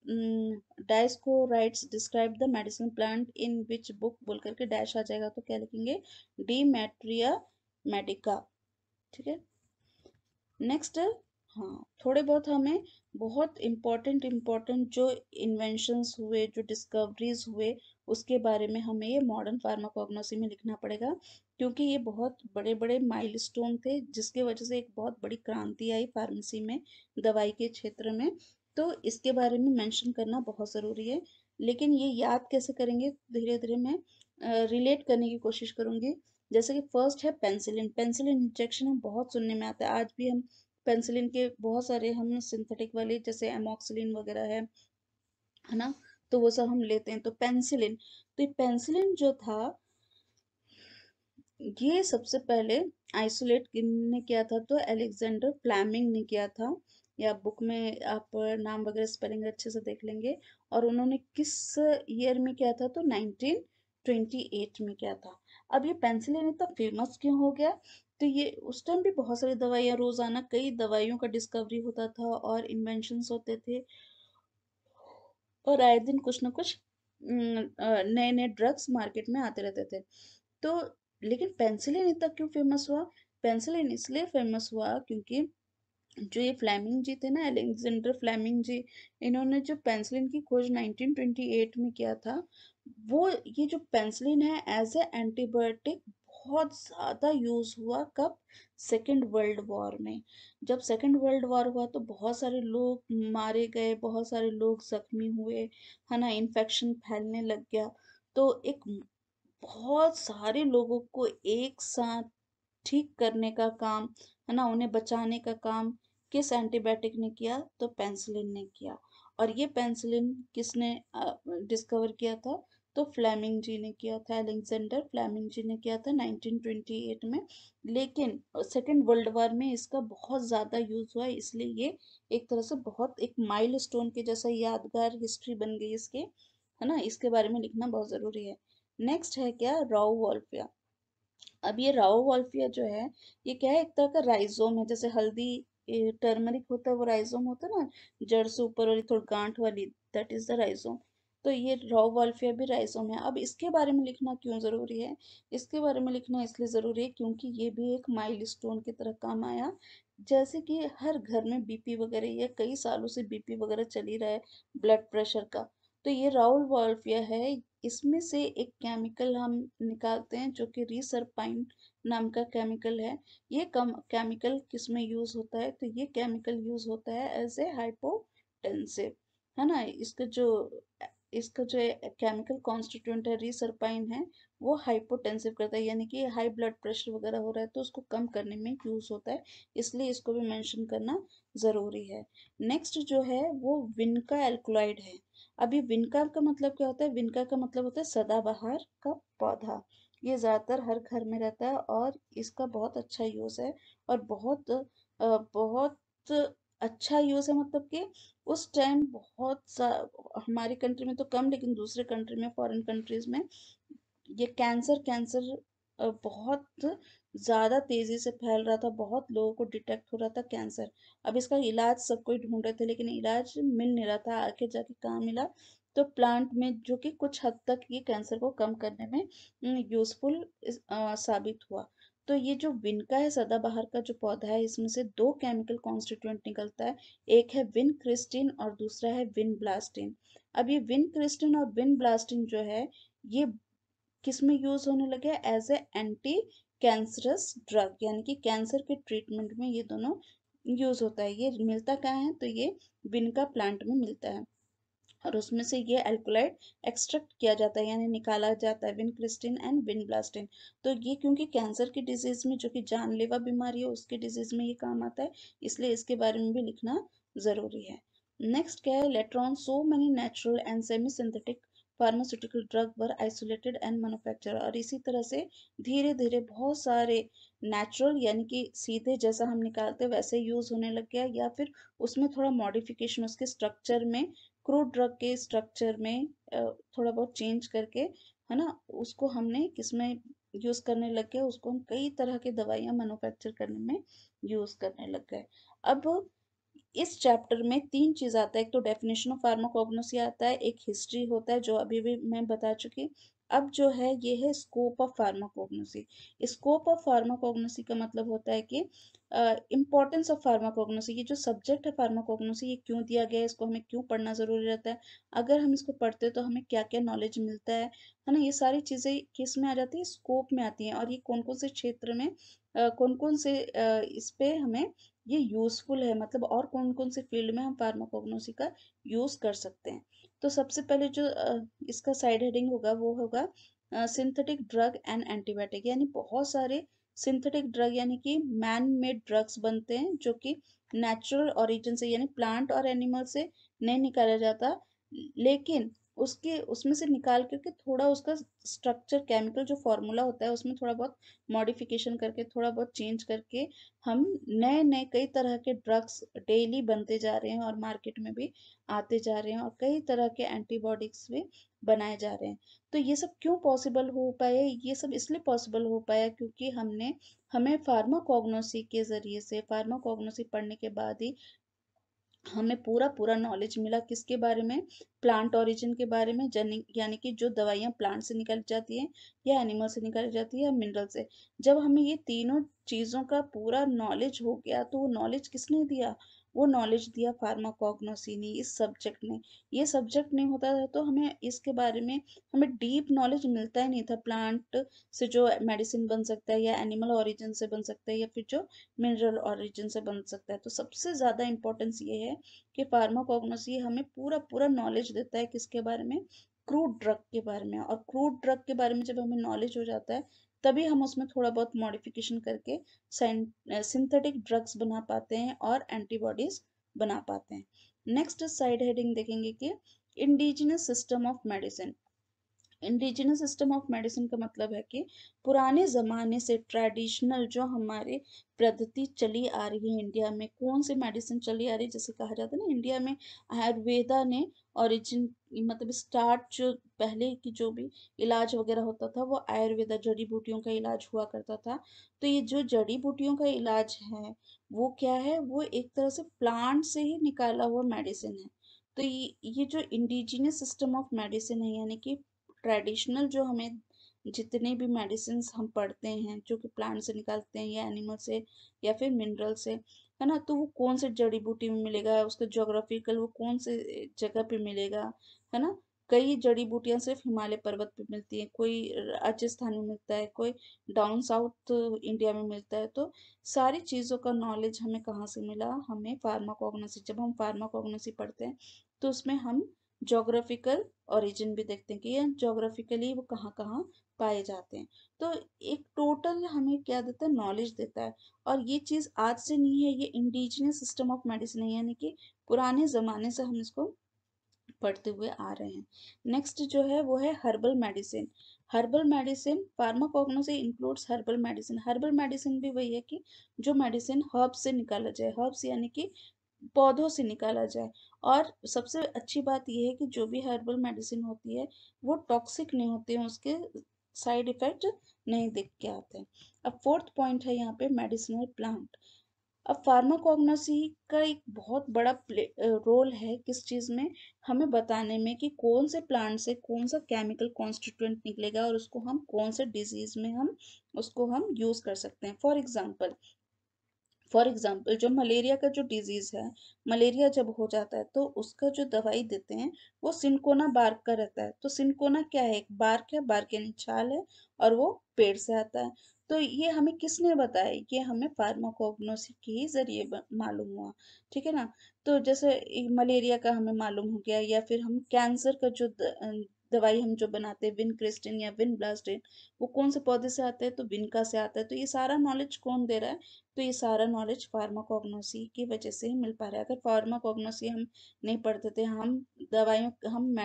Speaker 1: Dioscorides describe the medicine plant in which book बोल करके डैश आ जाएगा तो क्या लिखेंगे डी मैट्रिया मेडिका ठीक है नेक्स्ट हाँ थोड़े बहुत हमें बहुत इम्पोर्टेंट इम्पोर्टेंट जो इन्वेंशंस हुए जो डिस्कवरीज हुए उसके बारे में हमें ये मॉडर्न फार्माकोग्नोसी में लिखना पड़ेगा क्योंकि ये बहुत बड़े बड़े माइलस्टोन थे जिसके वजह से एक बहुत बड़ी क्रांति आई फार्मेसी में दवाई के क्षेत्र में तो इसके बारे में मैंशन करना बहुत ज़रूरी है लेकिन ये याद कैसे करेंगे धीरे धीरे मैं रिलेट करने की कोशिश करूँगी जैसे कि फर्स्ट है पेंसिलिन पेंसिलिन इंजेक्शन हम बहुत सुनने में आता है आज भी हम पेंसिलिन के बहुत सारे हम सिंथेटिक वाले जैसे एमोक्सिलिन वगैरह है है ना तो वो सब हम लेते हैं तो पेंसिलिन तो ये पेंसिलिन जो था ये सबसे पहले आइसोलेट ने किया था तो एलेक्जेंडर फ्लैमिंग ने किया था या बुक में आप नाम वगैरह स्पेलिंग अच्छे से देख लेंगे और उन्होंने किस ईयर में किया था तो 1928 में किया था अब ये पेंसिलिन इतना फेमस क्यों हो गया तो ये उस टाइम भी बहुत सारी दवाइयाँ रोज़ाना कई दवाइयों का डिस्कवरी होता था और इन्वेंशंस होते थे और आए दिन कुछ ना कुछ नए नए ड्रग्स मार्केट में आते रहते थे तो लेकिन पेंसिलिन इतना क्यों फेमस हुआ पेंसिलिन इसलिए फेमस हुआ क्योंकि जो ये फ्लैमिंग जी थे ना एलेक्जेंडर फ्लैमिंग जी इन्होंने जो पेंसिलिन की खोज 1928 में किया था वो ये जो पेंसिलिन है एज ए एंटीबायोटिक बहुत ज़्यादा यूज़ हुआ कब सेकेंड वर्ल्ड वॉर में जब सेकेंड वर्ल्ड वॉर हुआ तो बहुत सारे लोग मारे गए बहुत सारे लोग ज़ख्मी हुए है ना इन्फेक्शन फैलने लग गया तो एक बहुत सारे लोगों को एक साथ ठीक करने का काम है ना उन्हें बचाने का काम किस एंटीबायोटिक ने किया तो पेंसिलिन ने किया और ये पेंसिलिन किसने डिस्कवर किया था तो फ्लेमिंग जी ने किया था एलेक्जेंडर फ्लेमिंग जी ने किया था 1928 में लेकिन सेकेंड वर्ल्ड वॉर में इसका बहुत ज़्यादा यूज़ हुआ इसलिए ये एक तरह से बहुत एक माइल स्टोन के जैसा यादगार हिस्ट्री बन गई इसके है ना इसके बारे में लिखना बहुत ज़रूरी है नेक्स्ट है क्या राव वॉल्फिया अब ये राव वॉल्फिया जो है ये क्या है एक तरह का राइजोम है जैसे हल्दी टर्मरिक होता है वो राइजोम होता है ना जड़ से ऊपर वाली थोड़ी गांठ वाली दैट इज द राइजोम तो ये रॉ वाल्फिया भी राइसोम है अब इसके बारे में लिखना क्यों ज़रूरी है इसके बारे में लिखना इसलिए ज़रूरी है क्योंकि ये भी एक माइलस्टोन की तरह काम आया जैसे कि हर घर में बीपी वगैरह या कई सालों से बीपी वगैरह चली रहा है ब्लड प्रेशर का तो ये राउल वाल्फिया है इसमें से एक केमिकल हम निकालते हैं जो कि रिसरपाइन नाम का केमिकल है ये कम केमिकल किस में यूज़ होता है तो ये केमिकल यूज़ होता है एज ए हाइपोटेंसिव है ना इसका जो इसका जो केमिकल कॉन्स्टिट्यूंट है रिसरपाइन है वो हाइपोटेंसिव करता है यानी कि हाई ब्लड प्रेशर वगैरह हो रहा है तो उसको कम करने में यूज़ होता है इसलिए इसको भी मेंशन करना ज़रूरी है नेक्स्ट जो है वो विनका एल्कोलाइड है अभी विनका का मतलब क्या होता है विनका का मतलब होता है सदाबहार का पौधा ये ज़्यादातर हर घर में रहता है और इसका बहुत अच्छा यूज़ है और बहुत बहुत अच्छा यूज़ है मतलब कि उस टाइम बहुत सा हमारी कंट्री में तो कम लेकिन दूसरे कंट्री में फॉरेन कंट्रीज़ में ये कैंसर कैंसर बहुत ज़्यादा तेज़ी से फैल रहा था बहुत लोगों को डिटेक्ट हो रहा था कैंसर अब इसका इलाज सब कोई ढूंढ रहे थे लेकिन इलाज मिल नहीं रहा था आगे जाके कहाँ मिला तो प्लांट में जो कि कुछ हद तक ये कैंसर को कम करने में यूज़फुल साबित हुआ तो ये जो विनका है सदाबहार का जो पौधा है इसमें से दो केमिकल कॉन्स्टिट्यूंट निकलता है एक है विन क्रिस्टिन और दूसरा है विन ब्लास्टिन अब ये विन क्रिस्टिन और विन ब्लास्टिन जो है ये किस में यूज़ होने लगे as a anti cancerous drug यानी कि कैंसर के ट्रीटमेंट में ये दोनों यूज़ होता है ये मिलता क्या है तो ये विनका प्लांट में मिलता है और उसमें से ये एल्कोलाइड एक्सट्रैक्ट किया जाता है यानी निकाला जाता है vincristine and vinblastine तो ये क्योंकि कैंसर की डिजीज़ में जो कि जानलेवा बीमारी है उसके डिजीज़ में ये काम आता है इसलिए इसके बारे में भी लिखना ज़रूरी है नेक्स्ट क्या है electron so many natural and semi synthetic pharmaceutical drug were isolated and manufacture और इसी तरह से धीरे धीरे बहुत सारे नेचुरल यानी कि सीधे जैसा हम निकालते वैसे यूज़ होने लग गया या फिर उसमें थोड़ा मॉडिफिकेशन उसके स्ट्रक्चर में क्रूड ड्रग के स्ट्रक्चर में थोड़ा बहुत चेंज करके है ना उसको हमने किसमें यूज़ करने लग गए उसको हम कई तरह के दवाइयाँ मैनुफैक्चर करने में यूज़ करने लग गए अब इस चैप्टर में तीन चीज़ आता है एक तो डेफिनेशन ऑफ फार्माकोग्नोसी आता है एक हिस्ट्री होता है जो अभी भी मैं बता चुकी अब जो है ये है scope of pharmacognosy scope of pharmacognosy का मतलब होता है कि इंपॉर्टेंस ऑफ फार्माकोग्नोसी ये जो सब्जेक्ट है फार्माकोग्नोसी ये क्यों दिया गया है इसको हमें क्यों पढ़ना ज़रूरी रहता है अगर हम इसको पढ़ते हैं तो हमें क्या क्या नॉलेज मिलता है है ना ये सारी चीज़ें किस में आ जाती है स्कोप में आती हैं और ये कौन कौन से क्षेत्र में आ, कौन कौन से आ, इस पर हमें ये यूज़फुल है मतलब और कौन कौन से फील्ड में हम फार्माकोग्नोसी का यूज़ कर सकते हैं तो सबसे पहले जो इसका साइड हेडिंग होगा वो होगा सिंथेटिक ड्रग एंड एंटीबायोटिक यानी बहुत सारे सिंथेटिक ड्रग यानी कि मैन मेड ड्रग्स बनते हैं जो कि नेचुरल ओरिजिन से यानी प्लांट और एनिमल से नहीं निकाला जाता लेकिन उसके उसमें से निकाल करके थोड़ा उसका स्ट्रक्चर केमिकल जो फॉर्मूला होता है उसमें थोड़ा बहुत मॉडिफिकेशन करके थोड़ा बहुत चेंज करके हम नए नए कई तरह के ड्रग्स डेली बनते जा रहे हैं और मार्केट में भी आते जा रहे हैं और कई तरह के एंटीबॉडिक्स भी बनाए जा रहे हैं तो ये सब क्यों पॉसिबल हो पाया ये सब इसलिए पॉसिबल हो पाया क्योंकि हमने हमें फार्माकोग्नोसी के ज़रिए से फार्माकोग्नोसी पढ़ने के बाद ही हमें पूरा पूरा नॉलेज मिला किसके बारे में प्लांट ओरिजिन के बारे में यानी कि जो दवाइयाँ प्लांट से निकाली जाती हैं या एनिमल से निकाली जाती है या मिनरल से जब हमें ये तीनों चीज़ों का पूरा नॉलेज हो गया तो वो नॉलेज किसने दिया वो नॉलेज दिया ने इस सब्जेक्ट ने ये सब्जेक्ट नहीं होता था तो हमें इसके बारे में हमें डीप नॉलेज मिलता ही नहीं था प्लांट से जो मेडिसिन बन सकता है या एनिमल ऑरिजिन से बन सकता है या फिर जो मिनरल ऑरिजिन से बन सकता है तो सबसे ज़्यादा इम्पोर्टेंस ये है कि फार्माकोग्नोसी हमें पूरा पूरा नॉलेज देता है किसके बारे में क्रूड ड्रग के बारे में और क्रूड ड्रग के बारे में जब हमें नॉलेज हो जाता है तभी हम उसमें थोड़ा बहुत मॉडिफिकेशन करके सिंथेटिक ड्रग्स बना पाते हैं और एंटीबॉडीज बना पाते हैं नेक्स्ट साइड हेडिंग देखेंगे कि indigenous system of medicine indigenous system of medicine का मतलब है कि पुराने ज़माने से ट्रेडिशनल जो हमारे पद्धति चली आ रही है इंडिया में कौन सी मेडिसिन चली आ रही है जैसे कहा जाता है ना इंडिया में आयुर्वेदा ने ऑरिजिन मतलब स्टार्ट जो पहले की जो भी इलाज वगैरह होता था वो आयुर्वेदा जड़ी बूटियों का इलाज हुआ करता था तो ये जो जड़ी बूटियों का इलाज है वो क्या है वो एक तरह से प्लांट से ही निकाला हुआ मेडिसिन है तो ये ये जो इंडिजिनियस सिस्टम ऑफ मेडिसिन है यानी कि ट्रेडिशनल जो हमें जितने भी मेडिसिन हम पढ़ते हैं जो कि प्लांट से निकालते हैं या एनिमल से या फिर मिनरल से है ना तो वो कौन से जड़ी बूटी में मिलेगा उसका जोग्राफिकल वो कौन से जगह पे मिलेगा है ना कई जड़ी बूटियाँ सिर्फ हिमालय पर्वत पे मिलती हैं कोई राजस्थान में मिलता है कोई डाउन साउथ इंडिया में मिलता है तो सारी चीज़ों का नॉलेज हमें कहाँ से मिला हमें फार्माकोग्नोसी जब हम फार्माकोग्नोसी पढ़ते हैं तो उसमें हम जोग्राफिकल ओरिजिन भी देखते हैं कि ये जोग्राफिकली वो कहाँ कहाँ पाए जाते हैं तो एक टोटल हमें क्या देता है नॉलेज देता है और ये चीज़ आज से नहीं है ये इंडिजिनियस सिस्टम ऑफ मेडिसिन है यानी कि पुराने ज़माने से हम इसको पढ़ते हुए आ रहे हैं नेक्स्ट जो है वो है herbal medicine herbal medicine pharmacognosy includes herbal medicine herbal medicine भी वही है कि जो मेडिसिन हर्ब से निकाला जाए हर्ब्स यानी कि पौधों से निकाला जाए और सबसे अच्छी बात यह है कि जो भी हर्बल मेडिसिन होती है वो टॉक्सिक नहीं होती है उसके साइड इफेक्ट नहीं दिख के आते अब फोर्थ पॉइंट है यहाँ पे मेडिसिनल प्लांट अब फार्माकोग्नोसी का एक बहुत बड़ा रोल है किस चीज़ में हमें बताने में कि कौन से प्लांट से कौन सा केमिकल कॉन्स्टिट्यूंट निकलेगा और उसको हम कौन से डिजीज़ में हम उसको हम यूज़ कर सकते हैं फॉर एग्जांपल फॉर एग्ज़ाम्पल जो मलेरिया का जो डिज़ीज़ है मलेरिया जब हो जाता है तो उसका जो दवाई देते हैं वो सिनकोना बार्क का रहता है तो सिनकोना क्या है एक बार्क है बार्क यानी छाल है और वो पेड़ से आता है तो ये हमें किसने बताया ये हमें फार्माकोग्नोसिस के ही जरिए मालूम हुआ ठीक है ना तो जैसे मलेरिया का हमें मालूम हो गया या फिर हम कैंसर का जो द, दवाई हम जो बनाते हैं विन क्रिस्टिन या विन ब्लास्टिन वो कौन से पौधे से आते हैं तो विनका से आता है तो ये सारा नॉलेज कौन दे रहा है तो ये सारा नॉलेज फार्माकोग्नोसी की वजह से ही मिल पा रहा है अगर फार्माकोग्नोसी हम नहीं पढ़ते थे हम दवाइयों हम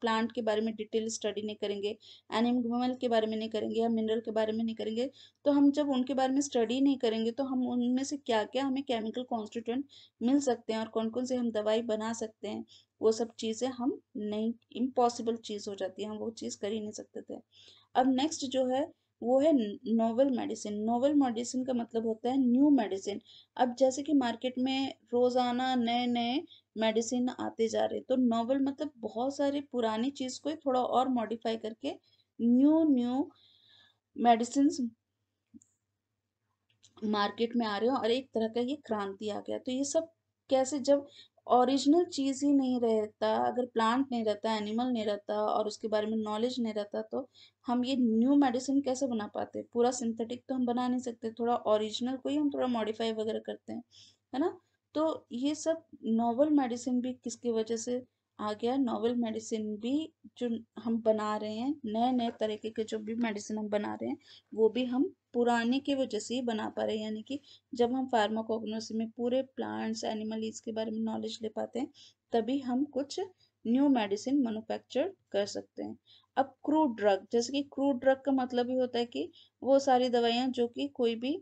Speaker 1: प्लांट के बारे में डिटेल स्टडी नहीं करेंगे एनिमल के बारे में नहीं करेंगे या मिनरल के बारे में नहीं करेंगे तो हम जब उनके बारे में स्टडी नहीं करेंगे तो हम उनमें से क्या क्या हमें केमिकल कॉन्स्टिट्यूंट मिल सकते हैं और कौन कौन से हम दवाई बना सकते हैं वो सब चीज़ें हम नहीं इम्पॉसिबल चीज़ हो जाती है हम वो चीज़ कर ही नहीं सकते थे अब नेक्स्ट जो है वो है नोवेल मेडिसिन नोवेल मेडिसिन का मतलब होता है न्यू मेडिसिन अब जैसे कि मार्केट में रोज़ाना नए नए मेडिसिन आते जा रहे तो नोवेल मतलब बहुत सारे पुरानी चीज़ को ही थोड़ा और मॉडिफाई करके न्यू न्यू मेडिसिन मार्केट में आ रहे हो और एक तरह का ये क्रांति आ गया तो ये सब कैसे जब ओरिजिनल चीज़ ही नहीं रहता अगर प्लांट नहीं रहता एनिमल नहीं रहता और उसके बारे में नॉलेज नहीं रहता तो हम ये न्यू मेडिसिन कैसे बना पाते पूरा सिंथेटिक तो हम बना नहीं सकते थोड़ा ओरिजिनल को ही हम थोड़ा मॉडिफाई वगैरह करते हैं है ना तो ये सब नॉवल मेडिसिन भी किसकी वजह से आ गया नॉवल मेडिसिन भी जो हम बना रहे हैं नए नए तरीके के जो भी मेडिसिन हम बना रहे हैं वो भी हम पुराने की वजह से ही बना पा रहे हैं यानी कि जब हम फार्माकोग्नोसी में पूरे प्लांट्स एनिमल इसके बारे में नॉलेज ले पाते हैं तभी हम कुछ न्यू मेडिसिन मैनुफैक्चर कर सकते हैं अब क्रूड ड्रग जैसे कि क्रूड ड्रग का मतलब ही होता है कि वो सारी दवाइयाँ जो कि कोई भी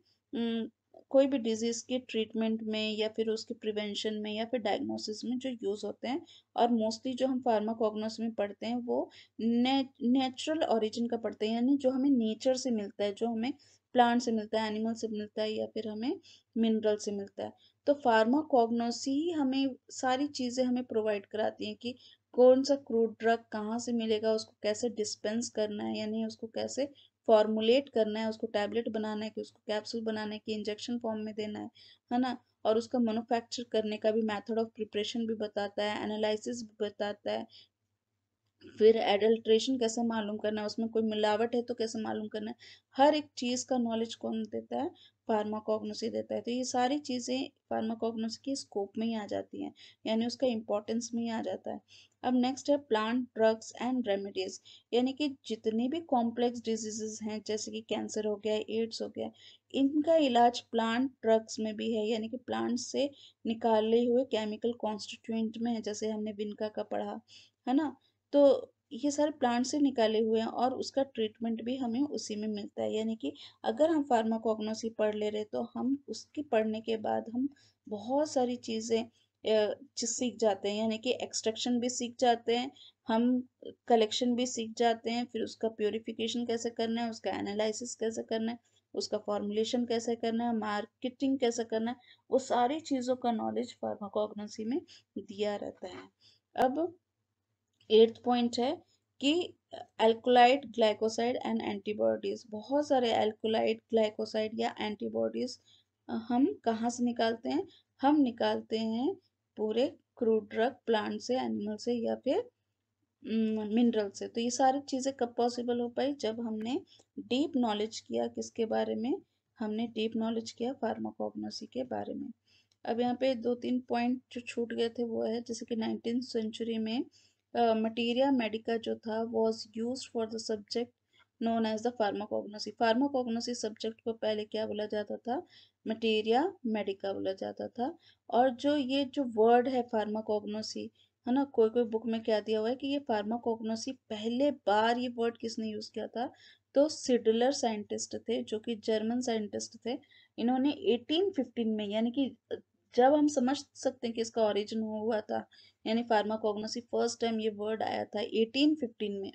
Speaker 1: कोई भी डिजीज़ के ट्रीटमेंट में या फिर उसके प्रिवेंशन में या फिर डायग्नोसिस में जो यूज़ होते हैं और मोस्टली जो हम फार्माकोग्नोस में पढ़ते हैं वो ने नेचुरल ओरिजिन का पढ़ते हैं यानी जो हमें नेचर से मिलता है जो हमें प्लांट से मिलता है एनिमल से मिलता है या फिर हमें मिनरल से मिलता है तो फार्माकोग्नोसी ही हमें सारी चीज़ें हमें प्रोवाइड कराती हैं कि कौन सा क्रूड ड्रग कहाँ से मिलेगा उसको कैसे डिस्पेंस करना है यानी उसको कैसे फॉर्मुलेट करना है उसको टैबलेट बनाना है कि उसको कैप्सूल बनाना है कि इंजेक्शन फॉर्म में देना है है ना और उसका मैनुफैक्चर करने का भी मेथड ऑफ प्रिपरेशन भी बताता है एनालिसिस भी बताता है फिर एडल्ट्रेशन कैसे मालूम करना है उसमें कोई मिलावट है तो कैसे मालूम करना है हर एक चीज़ का नॉलेज कौन देता है फार्माकोग्नोसी देता है तो ये सारी चीज़ें फार्माकोग्नोसी के स्कोप में ही आ जाती हैं यानी उसका इम्पोर्टेंस में ही आ जाता है अब नेक्स्ट है प्लांट ड्रग्स एंड रेमेडीज यानी कि जितने भी कॉम्प्लेक्स डिजीजेस हैं जैसे कि कैंसर हो गया एड्स हो गया इनका इलाज प्लांट ड्रग्स में भी है यानी कि प्लांट से निकाले हुए केमिकल कॉन्स्टिट्यूंट में है जैसे हमने विनका का पढ़ा है ना तो ये सारे प्लांट से निकाले हुए हैं और उसका ट्रीटमेंट भी हमें उसी में मिलता है यानी कि अगर हम फार्माकोग्नोसी पढ़ ले रहे तो हम उसकी पढ़ने के बाद हम बहुत सारी चीज़ें सीख जाते हैं यानी कि एक्सट्रैक्शन भी सीख जाते हैं हम कलेक्शन भी सीख जाते हैं फिर उसका प्योरिफिकेशन कैसे करना है उसका एनालिसिस कैसे करना है उसका फॉर्मुलेशन कैसे करना है मार्केटिंग कैसे करना है वो सारी चीज़ों का नॉलेज फार्माकोग्नोसी में दिया रहता है अब एट्थ पॉइंट है कि एल्कोलाइड ग्लाइकोसाइड एंड एंटीबॉडीज़ बहुत सारे एल्कोलाइड ग्लाइकोसाइड या एंटीबॉडीज़ uh, हम कहाँ से निकालते हैं हम निकालते हैं पूरे क्रूड ड्रग प्लांट से एनिमल से या फिर मिनरल mm, से तो ये सारी चीज़ें कब पॉसिबल हो पाई जब हमने डीप नॉलेज किया किसके बारे में हमने डीप नॉलेज किया फार्माकोग्नोसी के बारे में अब यहाँ पे दो तीन पॉइंट जो छूट गए थे वो है जैसे कि नाइनटीन सेंचुरी में मटीरिया मेडिका जो था was use for the subject known as the pharmacognosy pharmacognosy subject को पहले क्या बोला जाता था मटेरिया मेडिका बोला जाता था और जो ये जो वर्ड है फार्माकोग्नोसी है ना कोई कोई बुक में क्या दिया हुआ है कि ये फार्माकोग्नोसी पहले बार ये वर्ड किसने यूज़ किया था तो सिडलर साइंटिस्ट थे जो कि जर्मन साइंटिस्ट थे इन्होंने 1815 में यानी कि जब हम समझ सकते हैं कि इसका ओरिजिन हुआ था यानी फार्माकोग्नोसी फर्स्ट टाइम ये वर्ड आया था 1815 में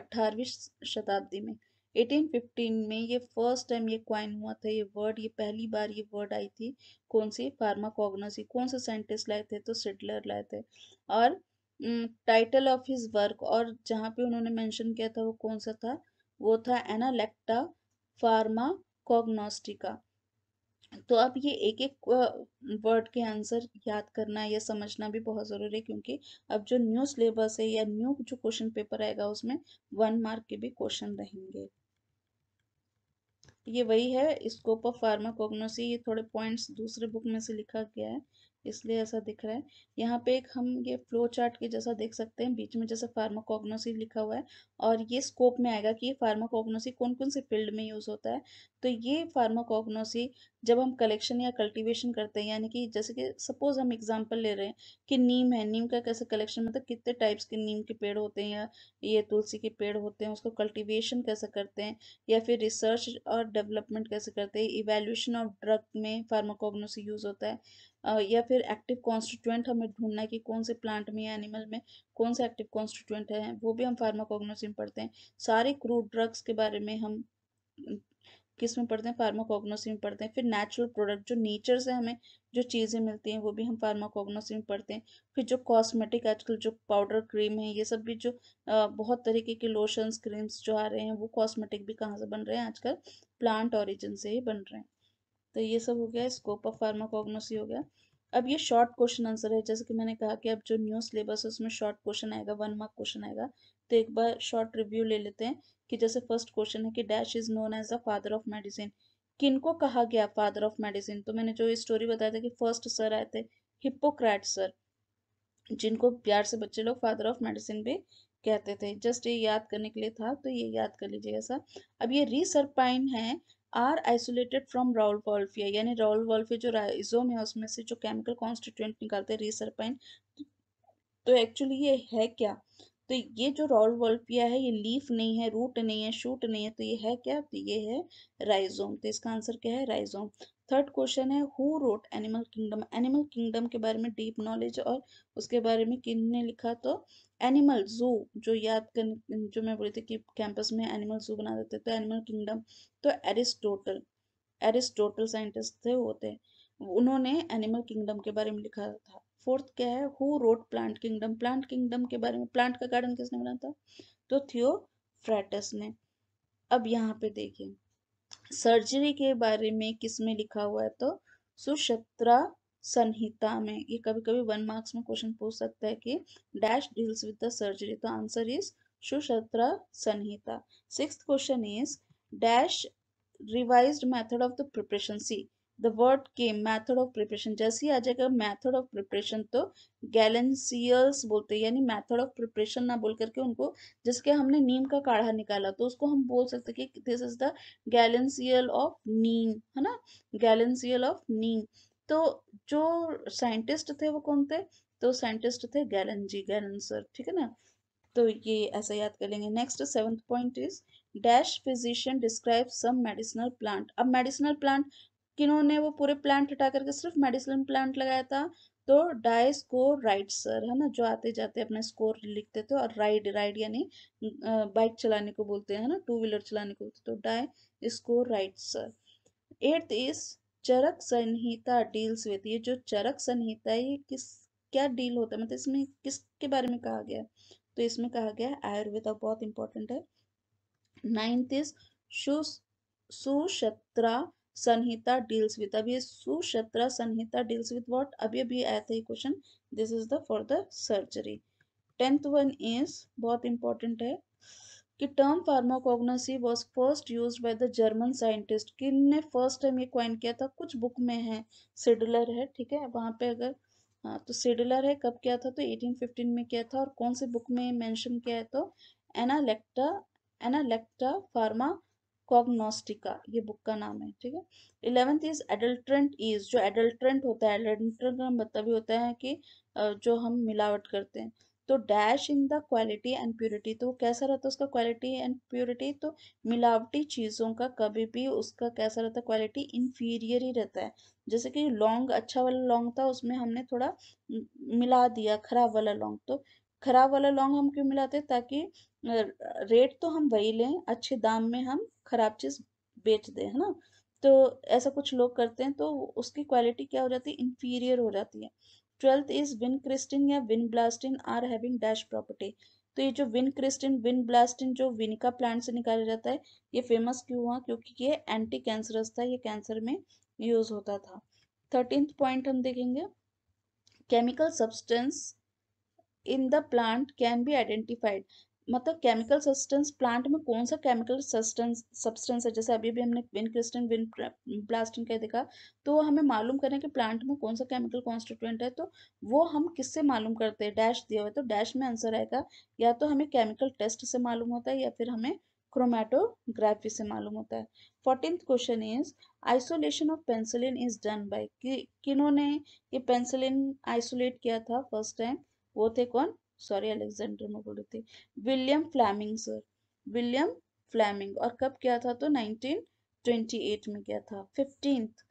Speaker 1: अट्ठारहवीं शताब्दी में 1815 में ये फर्स्ट टाइम ये क्वाइन हुआ था ये वर्ड ये पहली बार ये वर्ड आई थी कौन सी फार्माकोग्नोसी कौन से साइंटिस्ट लाए थे तो सिडलर लाए थे और टाइटल ऑफ हिज वर्क और जहाँ पे उन्होंने मैंशन किया था वो कौन सा था वो था एनालेक्टा फार्मा तो अब ये एक एक वर्ड के आंसर याद करना या समझना भी बहुत ज़रूरी है क्योंकि अब जो न्यू सिलेबस है या न्यू जो क्वेश्चन पेपर आएगा उसमें वन मार्क के भी क्वेश्चन रहेंगे ये वही है स्कोप ऑफ फार्माकोग्नोसी ये थोड़े पॉइंट्स दूसरे बुक में से लिखा गया है इसलिए ऐसा दिख रहा है यहाँ पे एक हम ये फ्लो चार्ट के जैसा देख सकते हैं बीच में जैसा फार्माकोग्नोसी लिखा हुआ है और ये स्कोप में आएगा कि ये फार्माकोग्नोसी कौन कौन से फील्ड में यूज़ होता है तो ये फार्माकोग्नोसी जब हम कलेक्शन या कल्टीवेशन करते हैं यानी कि जैसे कि सपोज हम एग्जांपल ले रहे हैं कि नीम है नीम का कैसे कलेक्शन मतलब कितने टाइप्स के नीम के पेड़ होते हैं या ये तुलसी के पेड़ होते हैं उसको कल्टीवेशन कैसे करते हैं या फिर रिसर्च और डेवलपमेंट कैसे करते हैं इवेल्यूशन ऑफ ड्रग में फार्माकोग्नोसी यूज़ होता है या फिर एक्टिव कॉन्स्टिट्यूंट हमें ढूंढना है कि कौन से प्लांट में या एनिमल में कौन से एक्टिव कॉन्स्टिट्यूएंट हैं वो भी हम फार्माकोग्नोसी में पढ़ते हैं सारे क्रूड ड्रग्स के बारे में हम किस में पढ़ते हैं फार्माकोग्नोसी में पढ़ते हैं फिर नेचुरल प्रोडक्ट जो नेचर से हमें जो चीज़ें मिलती हैं वो भी हम फार्माकोग्नोसी में पढ़ते हैं फिर जो कॉस्मेटिक आजकल जो पाउडर क्रीम है ये सब भी जो बहुत तरीके के लोशंस क्रीम्स जो आ रहे हैं वो कॉस्मेटिक भी कहाँ से बन रहे हैं आजकल प्लांट ऑरिजिन से ही बन रहे हैं तो ये सब हो गया स्कोप ऑफ फार्माकोग्नोसी हो गया अब ये शॉर्ट क्वेश्चन आंसर है जैसे कि मैंने कहा कि अब जो न्यू सिलेबस है उसमें शॉर्ट क्वेश्चन आएगा वन मार्क क्वेश्चन आएगा तो एक बार शॉर्ट रिव्यू ले लेते हैं कि जैसे फर्स्ट क्वेश्चन है कि dash is known as the father of medicine किन को कहा गया फादर ऑफ मेडिसिन तो मैंने जो स्टोरी बताया था कि फर्स्ट सर आए थे हिप्पोक्रेट सर जिनको प्यार से बच्चे लोग फादर ऑफ मेडिसिन भी कहते थे जस्ट ये याद करने के लिए था तो ये याद कर लीजिएगा सर अब ये रिसरपाइन है are isolated from Rauwolfia यानी राउल वॉल्फिया जो राइजोम है उसमें से जो केमिकल कॉन्स्टिट्यूएंट निकालते हैं रिसरपाइन तो एक्चुअली ये है क्या तो ये जो रॉल वॉल्पिया है ये लीफ नहीं है रूट नहीं है शूट नहीं है तो ये है क्या तो ये है राइजोम तो इसका आंसर क्या है राइजोम थर्ड क्वेश्चन है who wrote animal kingdom animal kingdom के बारे में डीप नॉलेज और उसके बारे में किन ने लिखा तो एनिमल जू जो याद कर जो मैं बोली थी कि कैंपस में एनिमल जू बना देते तो एनिमल किंगडम तो एरिस्टोटल एरिस्टोटल साइंटिस्ट थे होते उन्होंने एनिमल किंगडम के बारे में लिखा था फोर्थ क्या है who wrote plant kingdom plant kingdom के बारे में प्लांट का गार्डन किसने बनाया था तो थियो फ्रेटस ने अब यहाँ पे देखिए सर्जरी के बारे में किस में लिखा हुआ है तो सुशत्रा संहिता में ये कभी कभी वन मार्क्स में क्वेश्चन पूछ सकता है कि dash deals with the surgery तो आंसर इज सुशत्रा Samhita six question is dash revised method of the preparation see the word के मैथड ऑफ प्रिपरेशन जैसे ही आ जाएगा मैथड ऑफ प्रिपरेशन तो गैलेंसियल्स बोलते हैं यानी मैथड ऑफ प्रिपरेशन ना बोल करके उनको जिसके हमने नीम का काढ़ा निकाला तो उसको हम बोल सकते कि this is the galenical of neem है ना गैलेंसियल ऑफ नीम तो जो साइंटिस्ट थे वो कौन थे तो साइंटिस्ट थे गैलन जी गैलन सर ठीक है ना तो ये ऐसा याद कर लेंगे next seventh point is dash physician describe some medicinal plant अब मेडिसिनल प्लांट किन्होंने वो पूरे प्लांट हटा करके सिर्फ मेडिसिन प्लांट लगाया था तो डाई स्कोर राइट सर है ना जो आते जाते अपने स्कोर लिखते थे और राइड राइड यानी बाइक चलाने को बोलते हैं ना टू व्हीलर चलाने को बोलते तो Dioscorides right sir eighth is Charak Samhita deals with ये जो चरक संहिता है ये किस क्या डील होता है मतलब इसमें किसके बारे में कहा गया है तो इसमें कहा गया है आयुर्वेद और बहुत इंपॉर्टेंट है नाइन्थ इज सुशत्रा संहिता डील्स विद अभी ये सुशत्र संहिता डील्स विद वॉट अभी अभी आया था ये question this is the for the surgery tenth one is बहुत इंपॉर्टेंट है कि term pharmacognosy was first use by the German scientist किन ने फर्स्ट टाइम ये क्वाइन किया था कुछ बुक में है सिडलर है ठीक है वहाँ पे अगर हाँ तो सिडलर है कब किया था तो 1815 में किया था और कौन से बुक में मेंशन किया है तो एनालेक्टा एनालेक्टा फार्मा कॉग्नोस्टिका ये बुक का नाम है ठीक है इलेवेंथ इज एडल्ट्रेंट इज जो एडल्ट्रेंट होता है एडल्ट्रेंट का मतलब ये होता है कि जो हम मिलावट करते हैं तो dash in the quality and purity तो कैसा रहता है उसका क्वालिटी एंड प्योरिटी तो मिलावटी चीज़ों का कभी भी उसका कैसा रहता है क्वालिटी इन्फीरियर ही रहता है जैसे कि लॉन्ग अच्छा वाला लॉन्ग था उसमें हमने थोड़ा मिला दिया खराब वाला लॉन्ग तो ख़राब वाला लौंग हम क्यों मिलाते ताकि रेट तो हम वही लें अच्छे दाम में हम ख़राब चीज़ बेच दें है ना तो ऐसा कुछ लोग करते हैं तो उसकी क्वालिटी क्या हो जाती है इंफीरियर हो जाती है ट्वेल्थ इज़ विन क्रिस्टिन या vinblastine are having dash property तो ये जो विन क्रिस्टिन विन ब्लास्टिन जो विनिका प्लांट से निकाला जाता है ये फेमस क्यों हुआ क्योंकि ये एंटी कैंसरस था ये कैंसर में यूज होता था थर्टींथ पॉइंट हम देखेंगे chemical substance in the plant can be identified मतलब केमिकल सब्सटेंस प्लांट में कौन सा केमिकल सब्सटेंस सब्सटेंस है जैसे अभी भी हमने विन क्रिस्टन विन ब्लास्टिंग का देखा तो हमें मालूम करें कि प्लांट में कौन सा केमिकल कॉन्स्टिट्यूएंट है तो वो हम किससे मालूम करते हैं डैश दिया हुआ है तो डैश में आंसर आएगा या तो हमें केमिकल टेस्ट से मालूम होता है या फिर हमें क्रोमेटोग्राफी से मालूम होता है fourteen question is isolation of penicillin is done by कि किन्होंने ये पेंसिलिन आइसोलेट किया था फर्स्ट टाइम वो थे कौन सॉरी अलेक्जेंडर में बोले थे William Fleming sir William Fleming और कब किया था तो 1928 में किया था fifteenth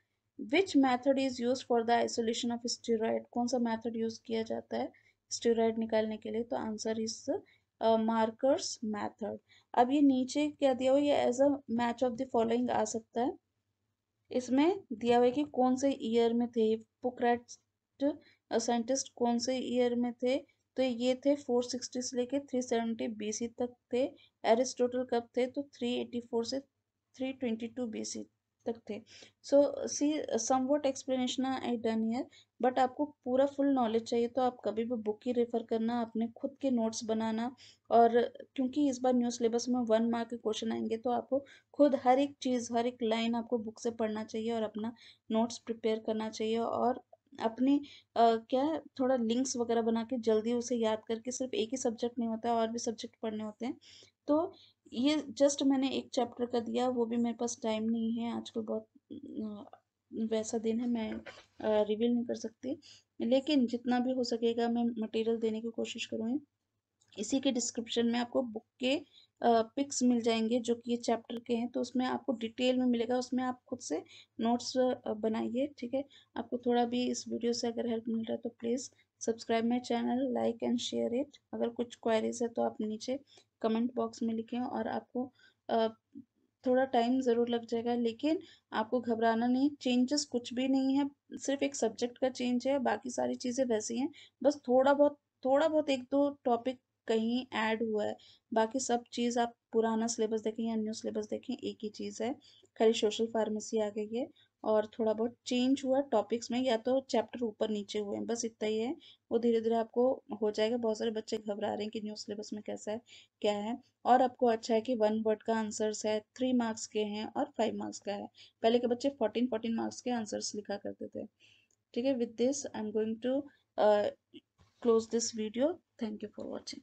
Speaker 1: which method is use for the isolation of steroid कौन सा मैथड यूज किया जाता है स्टेरॉयड निकालने के लिए तो आंसर इज मार्कर्स मैथड अब ये नीचे क्या दिया हुआ ये as a match of the following आ सकता है इसमें दिया हुआ है कि कौन से ईयर में थे पुक्रेट साइंटिस्ट कौन से ईयर में थे तो ये थे 460 से लेके 370 बीसी तक थे एरिस्टोटल कब थे तो 384 से 322 बीसी तक थे so see somewhat explanation I done here but आपको पूरा फुल नॉलेज चाहिए तो आप कभी भी बुक ही रेफर करना अपने खुद के नोट्स बनाना और क्योंकि इस बार न्यू सिलेबस में वन मार्क के क्वेश्चन आएंगे तो आपको खुद हर एक चीज़ हर एक लाइन आपको बुक से पढ़ना चाहिए और अपना नोट्स प्रिपेयर करना चाहिए और अपने क्या थोड़ा लिंक्स वगैरह बना के जल्दी उसे याद करके सिर्फ एक ही सब्जेक्ट नहीं होता और भी सब्जेक्ट पढ़ने होते हैं तो ये जस्ट मैंने एक चैप्टर का दिया वो भी मेरे पास टाइम नहीं है आजकल बहुत वैसा दिन है मैं रिवील नहीं कर सकती लेकिन जितना भी हो सकेगा मैं मटेरियल देने की कोशिश करूँगी इसी के डिस्क्रिप्शन में आपको बुक के पिक्स मिल जाएंगे जो कि ये चैप्टर के हैं तो उसमें आपको डिटेल में मिलेगा उसमें आप खुद से नोट्स बनाइए ठीक है आपको थोड़ा भी इस वीडियो से अगर हेल्प मिल रहा है तो please subscribe my channel like and share it अगर कुछ क्वारीज है तो आप नीचे कमेंट बॉक्स में लिखें और आपको थोड़ा टाइम ज़रूर लग जाएगा लेकिन आपको घबराना नहीं चेंजेस कुछ भी नहीं है सिर्फ एक सब्जेक्ट का चेंज है बाकी सारी चीज़ें वैसी हैं बस थोड़ा बहुत थोड़ा बहुत एक दो टॉपिक कहीं ऐड हुआ है बाकी सब चीज़ आप पुराना सिलेबस देखें या न्यू सिलेबस देखें एक ही चीज़ है खाली सोशल फार्मेसी आ गई है और थोड़ा बहुत चेंज हुआ टॉपिक्स में या तो चैप्टर ऊपर नीचे हुए हैं बस इतना ही है वो धीरे धीरे आपको हो जाएगा बहुत सारे बच्चे घबरा रहे हैं कि न्यू सिलेबस में कैसा है क्या है और आपको अच्छा है कि वन वर्ड का आंसर्स है थ्री मार्क्स के हैं और फाइव मार्क्स का है पहले के बच्चे फोर्टीन फोर्टीन मार्क्स के आंसर्स लिखा करते थे ठीक है with this I am going to close this video thank you for watching